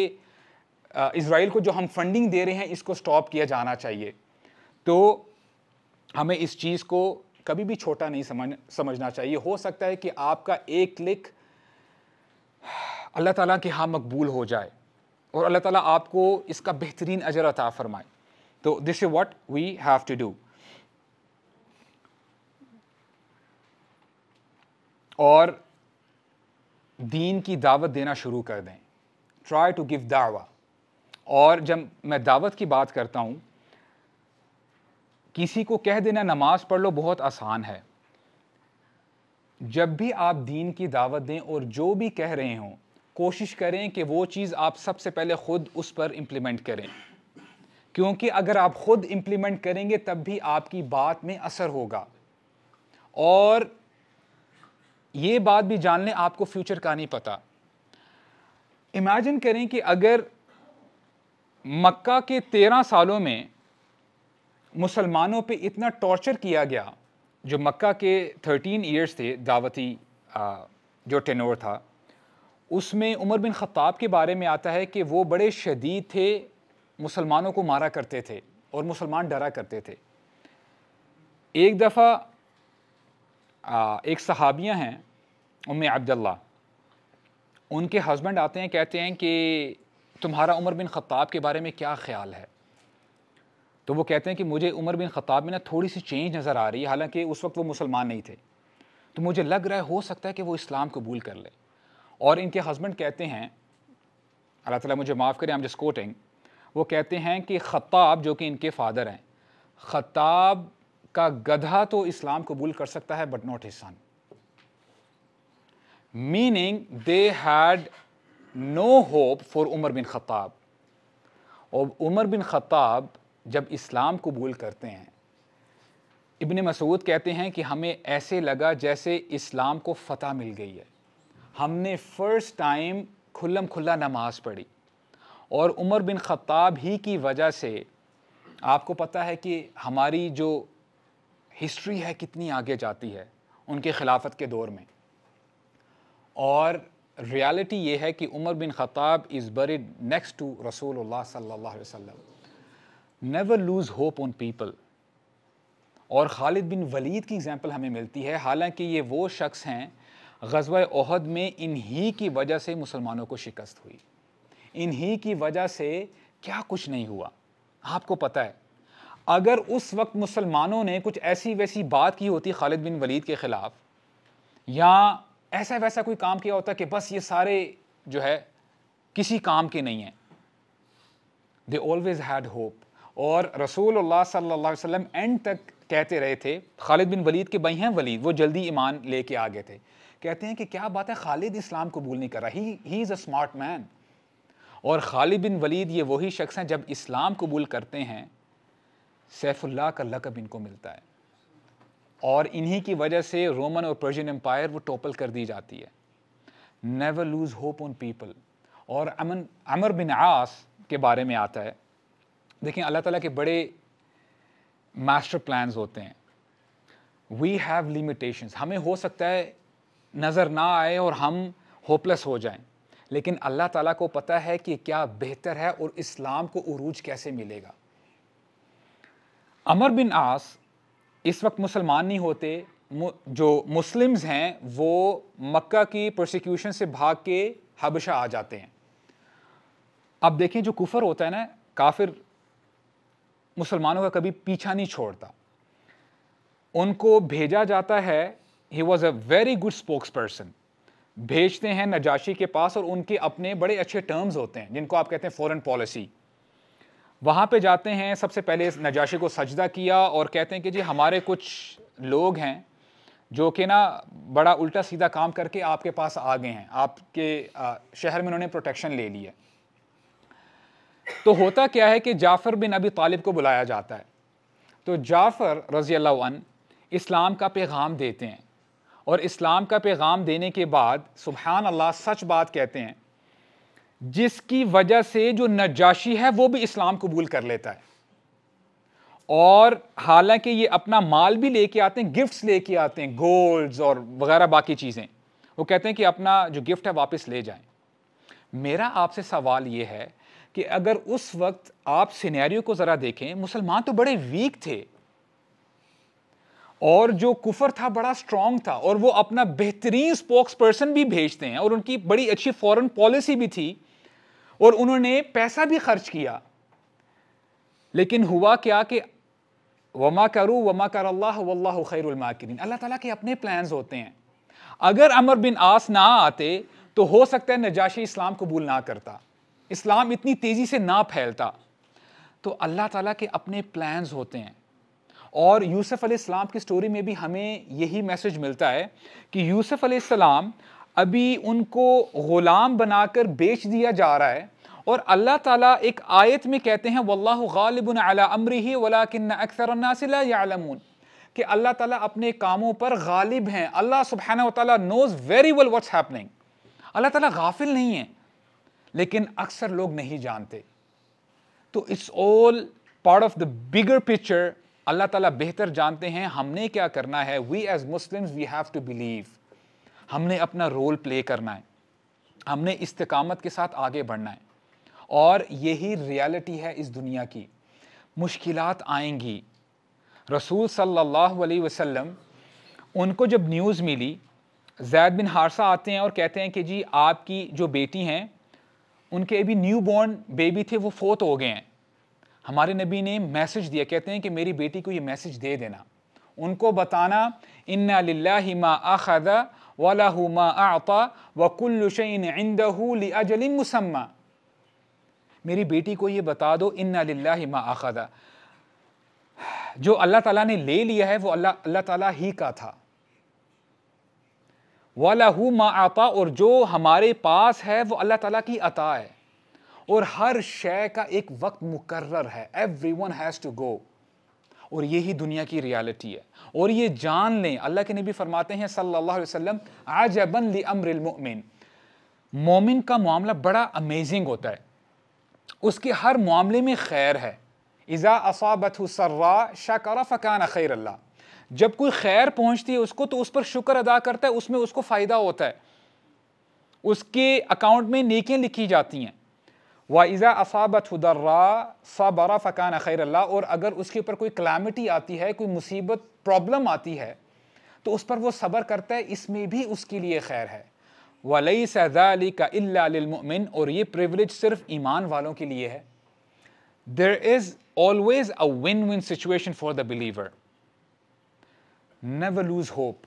इसराइल को जो हम फंडिंग दे रहे हैं इसको स्टॉप किया जाना चाहिए तो हमें इस चीज़ को कभी भी छोटा नहीं समझ समझना चाहिए हो सकता है कि आपका एक क्लिक अल्लाह ताला के हाँ मकबूल हो जाए और अल्लाह ताला आपको इसका बेहतरीन अजर अता फरमाए तो this is what we have to do और दीन की दावत देना शुरू कर दें ट्राई टू गिव दावा और जब मैं दावत की बात करता हूँ किसी को कह देना नमाज पढ़ लो बहुत आसान है जब भी आप दीन की दावत दें और जो भी कह रहे हों कोशिश करें कि वो चीज़ आप सबसे पहले ख़ुद उस पर इम्प्लीमेंट करें क्योंकि अगर आप ख़ुद इम्प्लीमेंट करेंगे तब भी आपकी बात में असर होगा और ये बात भी जान लें आपको फ्यूचर का नहीं पता इमेजिन करें कि अगर मक्का के तेरह सालों में मुसलमानों पे इतना टॉर्चर किया गया जो मक्का के थर्टीन ईयर्स थे दावती जो टेनोर था उसमें उमर बिन ख़ताब के बारे में आता है कि वो बड़े शदीद थे मुसलमानों को मारा करते थे और मुसलमान डरा करते थे एक दफ़ा एक सहाबियाँ हैं उम अब्दुल्ला उनके हस्बैंड आते हैं कहते हैं कि तुम्हारा उमर बिन ख़त्ताब के बारे में क्या ख्याल है तो वो कहते हैं कि मुझे उमर बिन ख़ताब में ना थोड़ी सी चेंज नज़र आ रही है हालांकि उस वक्त वो मुसलमान नहीं थे तो मुझे लग रहा है हो सकता है कि वो इस्लाम कबूल कर ले और इनके हस्बैंड कहते हैं अल्लाह ताला मुझे माफ़ करें हम जस्ट कोटिंग वो कहते हैं कि ख़ताब जो कि इनके फादर हैं ख़ताब का गधा तो इस्लाम कबूल कर सकता है but not his son meaning they had no hope for उमर बिन ख़ताब और उमर बिन ख़ताब जब इस्लाम कबूल करते हैं इबन मसूद कहते हैं कि हमें ऐसे लगा जैसे इस्लाम को फतह मिल गई है हमने फ़र्स्ट टाइम खुल्लम खुल्ला नमाज पढ़ी और उमर बिन ख़ताब ही की वजह से आपको पता है कि हमारी जो हिस्ट्री है कितनी आगे जाती है उनके खिलाफत के दौर में और रियलिटी ये है कि उमर बिन खताब इज़ बरिड नेक्स्ट टू रसूल सल्लल्लाहु अलैहि वसल्लम never lose hope on people और खालिद बिन वलीद की एग्ज़ाम्पल हमें मिलती है हालांकि ये वो शख्स हैं गजवा अहद में इन्हीं की वजह से मुसलमानों को शिकस्त हुई इन्हीं की वजह से क्या कुछ नहीं हुआ आपको पता है अगर उस वक्त मुसलमानों ने कुछ ऐसी वैसी बात की होती खालिद बिन वलीद के ख़िलाफ़ या ऐसा वैसा कोई काम किया होता कि बस ये सारे जो है किसी काम के नहीं हैं दे ऑलवेज़ हैड होप और रसूल सल्ला वसम एंड तक कहते रहे थे खालिद बिन वलीद के भाई हैं वलीद वो जल्दी ईमान लेके आ गए थे कहते हैं कि क्या बात है खालिद इस्लाम कबूल नहीं कर रहा he he is a smart man और खालिद बिन वलीद ये वही शख्स हैं जब इस्लाम कबूल करते हैं सैफुल्ला का लकब इनको मिलता है और इन्हीं की वजह से रोमन और पर्शियन एम्पायर वो टोपल कर दी जाती है never lose hope on people और अमन अमर बिन आस के बारे में आता है देखिए अल्लाह ताला के बड़े मास्टर प्लान्स होते हैं वी हैव लिमिटेशंस हमें हो सकता है नज़र ना आए और हम होपलेस हो जाएं लेकिन अल्लाह ताला को पता है कि क्या बेहतर है और इस्लाम को उरूज कैसे मिलेगा अमर बिन आस इस वक्त मुसलमान नहीं होते जो मुस्लिम्स हैं वो मक्का की प्रोसिक्यूशन से भाग के हबशा आ जाते हैं अब देखें जो कुफर होता है ना काफिर मुसलमानों का कभी पीछा नहीं छोड़ता उनको भेजा जाता है he was a very good spokesperson भेजते हैं नजाशी के पास और उनके अपने बड़े अच्छे टर्म्स होते हैं जिनको आप कहते हैं फॉरेन पॉलिसी वहाँ पे जाते हैं सबसे पहले नजाशी को सजदा किया और कहते हैं कि जी हमारे कुछ लोग हैं जो कि ना बड़ा उल्टा सीधा काम करके आपके पास आ गए हैं आपके शहर में उन्होंने प्रोटेक्शन ले लिया तो होता क्या है कि जाफ़र बिन अबी तालिब को बुलाया जाता है तो जाफ़र रज़ी अल्लाह इस्लाम का पैगाम देते हैं और इस्लाम का पैगाम देने के बाद सुबहान अल्लाह सच बात कहते हैं जिसकी वजह से जो नजाशी है वो भी इस्लाम कबूल कर लेता है और हालांकि ये अपना माल भी लेके आते हैं गिफ्ट्स लेके आते हैं गोल्ड्स और वगैरह बाकी चीज़ें वो कहते हैं कि अपना जो गिफ्ट है वापस ले जाएं मेरा आपसे सवाल ये है कि अगर उस वक्त आप सिनेरियो को ज़रा देखें मुसलमान तो बड़े वीक थे और जो कुफर था बड़ा स्ट्रांग था और वो अपना बेहतरीन स्पोक्स पर्सन भी भेजते हैं और उनकी बड़ी अच्छी फॉरेन पॉलिसी भी थी और उन्होंने पैसा भी खर्च किया लेकिन हुआ क्या कि वमा करू वमा कर अल्लाह वल्लाह खैरमाकिन अल्लाह ताला के अपने प्लान्स होते हैं अगर अमर बिन आस ना आते तो हो सकता है नजाशी इस्लाम कबूल ना करता इस्लाम इतनी तेज़ी से ना फैलता तो अल्लाह ताला के अपने प्लान्स होते हैं और यूसुफ़ अलैहिस्सलाम की स्टोरी में भी हमें यही मैसेज मिलता है कि यूसुफ़ अलैहिस्सलाम अभी उनको ग़ुलाम बनाकर बेच दिया जा रहा है और अल्लाह ताला एक आयत में कहते हैं वल्लाह गालिबन अला अमरी ही वला किन अक्सर यालमून कि अल्लाह ताला अपने कामों पर गालिब हैं अल्लाह सुबहाना तौला knows very well what's happening अल्लाह ताला गाफिल नहीं है लेकिन अक्सर लोग नहीं जानते तो it's all part of the bigger picture अल्लाह ताला बेहतर जानते हैं हमने क्या करना है we as Muslims we have to believe हमने अपना रोल प्ले करना है हमने इस्तकामत के साथ आगे बढ़ना है और यही रियलिटी है इस दुनिया की मुश्किल आएंगी रसूल सल्लल्लाहु अलैहि वसल्लम उनको जब न्यूज़ मिली जैद बिन हारसा आते हैं और कहते हैं कि जी आपकी जो बेटी हैं उनके अभी न्यू बॉर्न बेबी थे वो फोत हो गए हैं हमारे नबी ने मैसेज दिया कहते हैं कि मेरी बेटी को ये मैसेज दे देना उनको बताना इन्ना लामा आखदा वाला हुमा आता वकुल्लशन इंदली मुसम्मा मेरी बेटी को ये बता दो इन्ना मा आखदा जो अल्लाह ताला ने ले लिया है वो अल्लाह अल्लाह ताला ही का था हु मा आता और जो हमारे पास है वो अल्लाह ताला की अता है और हर शय का एक वक्त मुकर्र है everyone has to go और यही दुनिया की रियलिटी है और ये जान लें अल्लाह के नबी फरमाते हैं सल्लल्लाहु अलैहि वसल्लम अबन ली अमरमिन मोमिन का मामला बड़ा अमेजिंग होता है उसके हर मामले में खैर है इज़ा असाबत सर्रा शकर फ़कान खैर अल्लाह जब कोई खैर पहुंचती है उसको तो उस पर शुक्र अदा करता है उसमें उसको फ़ायदा होता है उसके अकाउंट में नेकियाँ लिखी जाती हैं वाइज़ा असाबत हुदर्रा साबरा फ़कान खैर अल्लाह और अगर उसके ऊपर कोई क्लामिटी आती है कोई मुसीबत प्रॉब्लम आती है तो उस पर वो सब्र करता है इसमें भी उसके लिए खैर है वलई सहज़ाली का और ये प्रिवलेज सिर्फ ईमान वालों के लिए है there is always a win win situation for the believer never lose hope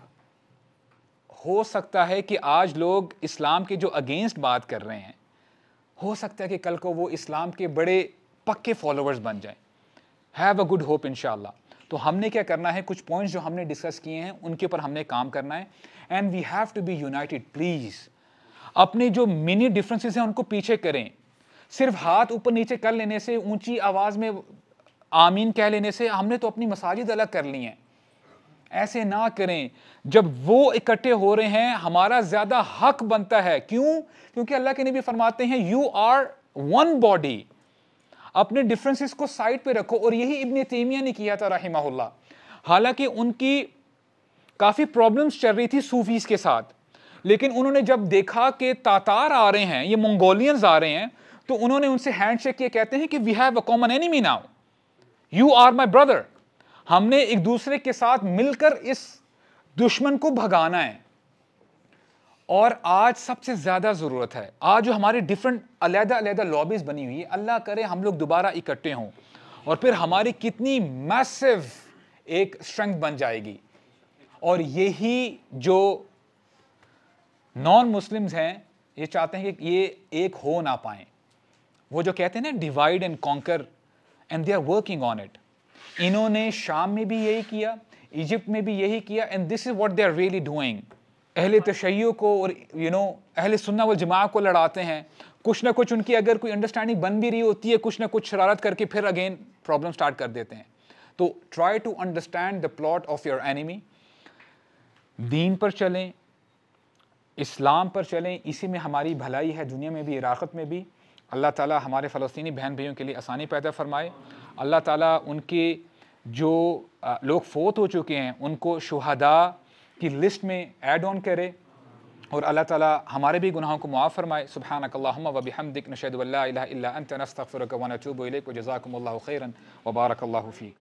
हो सकता है कि आज लोग इस्लाम के जो अगेंस्ट बात कर रहे हैं हो सकता है कि कल को वो इस्लाम के बड़े पक्के फॉलोअर्स बन जाएं have a good hope in तो हमने क्या करना है कुछ पॉइंट्स जो हमने डिस्कस किए हैं उनके ऊपर हमने काम करना है and we have to be united please अपने जो मिनी डिफरेंसेस हैं उनको पीछे करें सिर्फ हाथ ऊपर नीचे कर लेने से ऊंची आवाज़ में आमीन कह लेने से हमने तो अपनी मसाजिद अलग कर ली हैं ऐसे ना करें जब वो इकट्ठे हो रहे हैं हमारा ज़्यादा हक बनता है क्यों क्योंकि अल्लाह के नबी फरमाते हैं यू आर वन बॉडी अपने डिफरेंसेस को साइड पे रखो और यही इब्ने तैमिया ने किया था रहिमाहुल्ला हालांकि उनकी काफ़ी प्रॉब्लम्स चल रही थी सूफीज़ के साथ लेकिन उन्होंने जब देखा कि तातार आ रहे हैं ये मंगोलियंस आ रहे हैं तो उन्होंने उनसे हैंडशेक किया कहते हैं कि we have a common enemy now you are my brother हमने एक दूसरे के साथ मिलकर इस दुश्मन को भगाना है और आज सबसे ज़्यादा ज़रूरत है आज जो हमारे डिफरेंट अलहदा अलहदा लॉबीज़ बनी हुई है अल्लाह करे हम लोग दोबारा इकट्ठे हों और फिर हमारी कितनी मैसिव एक स्ट्रेंथ बन जाएगी और यही जो नॉन मुस्लिम्स हैं ये चाहते हैं कि ये एक हो ना पाए वो जो कहते हैं ना divide and conquer and they are working on it इन्होंने शाम में भी यही किया इजिप्ट में भी यही किया and this is what they are really doing अहले तशैयों को और यू नो अहले सुन्ना व जमा को लड़ाते हैं कुछ ना कुछ उनकी अगर कोई अंडरस्टैंडिंग बन भी रही होती है कुछ ना कुछ शरारत करके फिर अगेन प्रॉब्लम स्टार्ट कर देते हैं तो try to understand the plot of your enemy दीन पर चलें इस्लाम पर चलें इसी में हमारी भलाई है दुनिया में भी इराक़त में भी अल्लाह ताला हमारे फ़लस्तीनी बहन भाइयों के लिए आसानी पैदा फरमाए अल्लाह ताला उनके जो लोग फोत हो चुके हैं उनको शहदा की लिस्ट में ऐड ऑन करे और अल्लाह ताला हमारे भी गुनाहों को मुआफ़ फरमाए सुबहानकल्लाम वबी हमदिक नशद वल्ला अंत नस्तफ़रक वनतूब खैरन वबारक फ़ी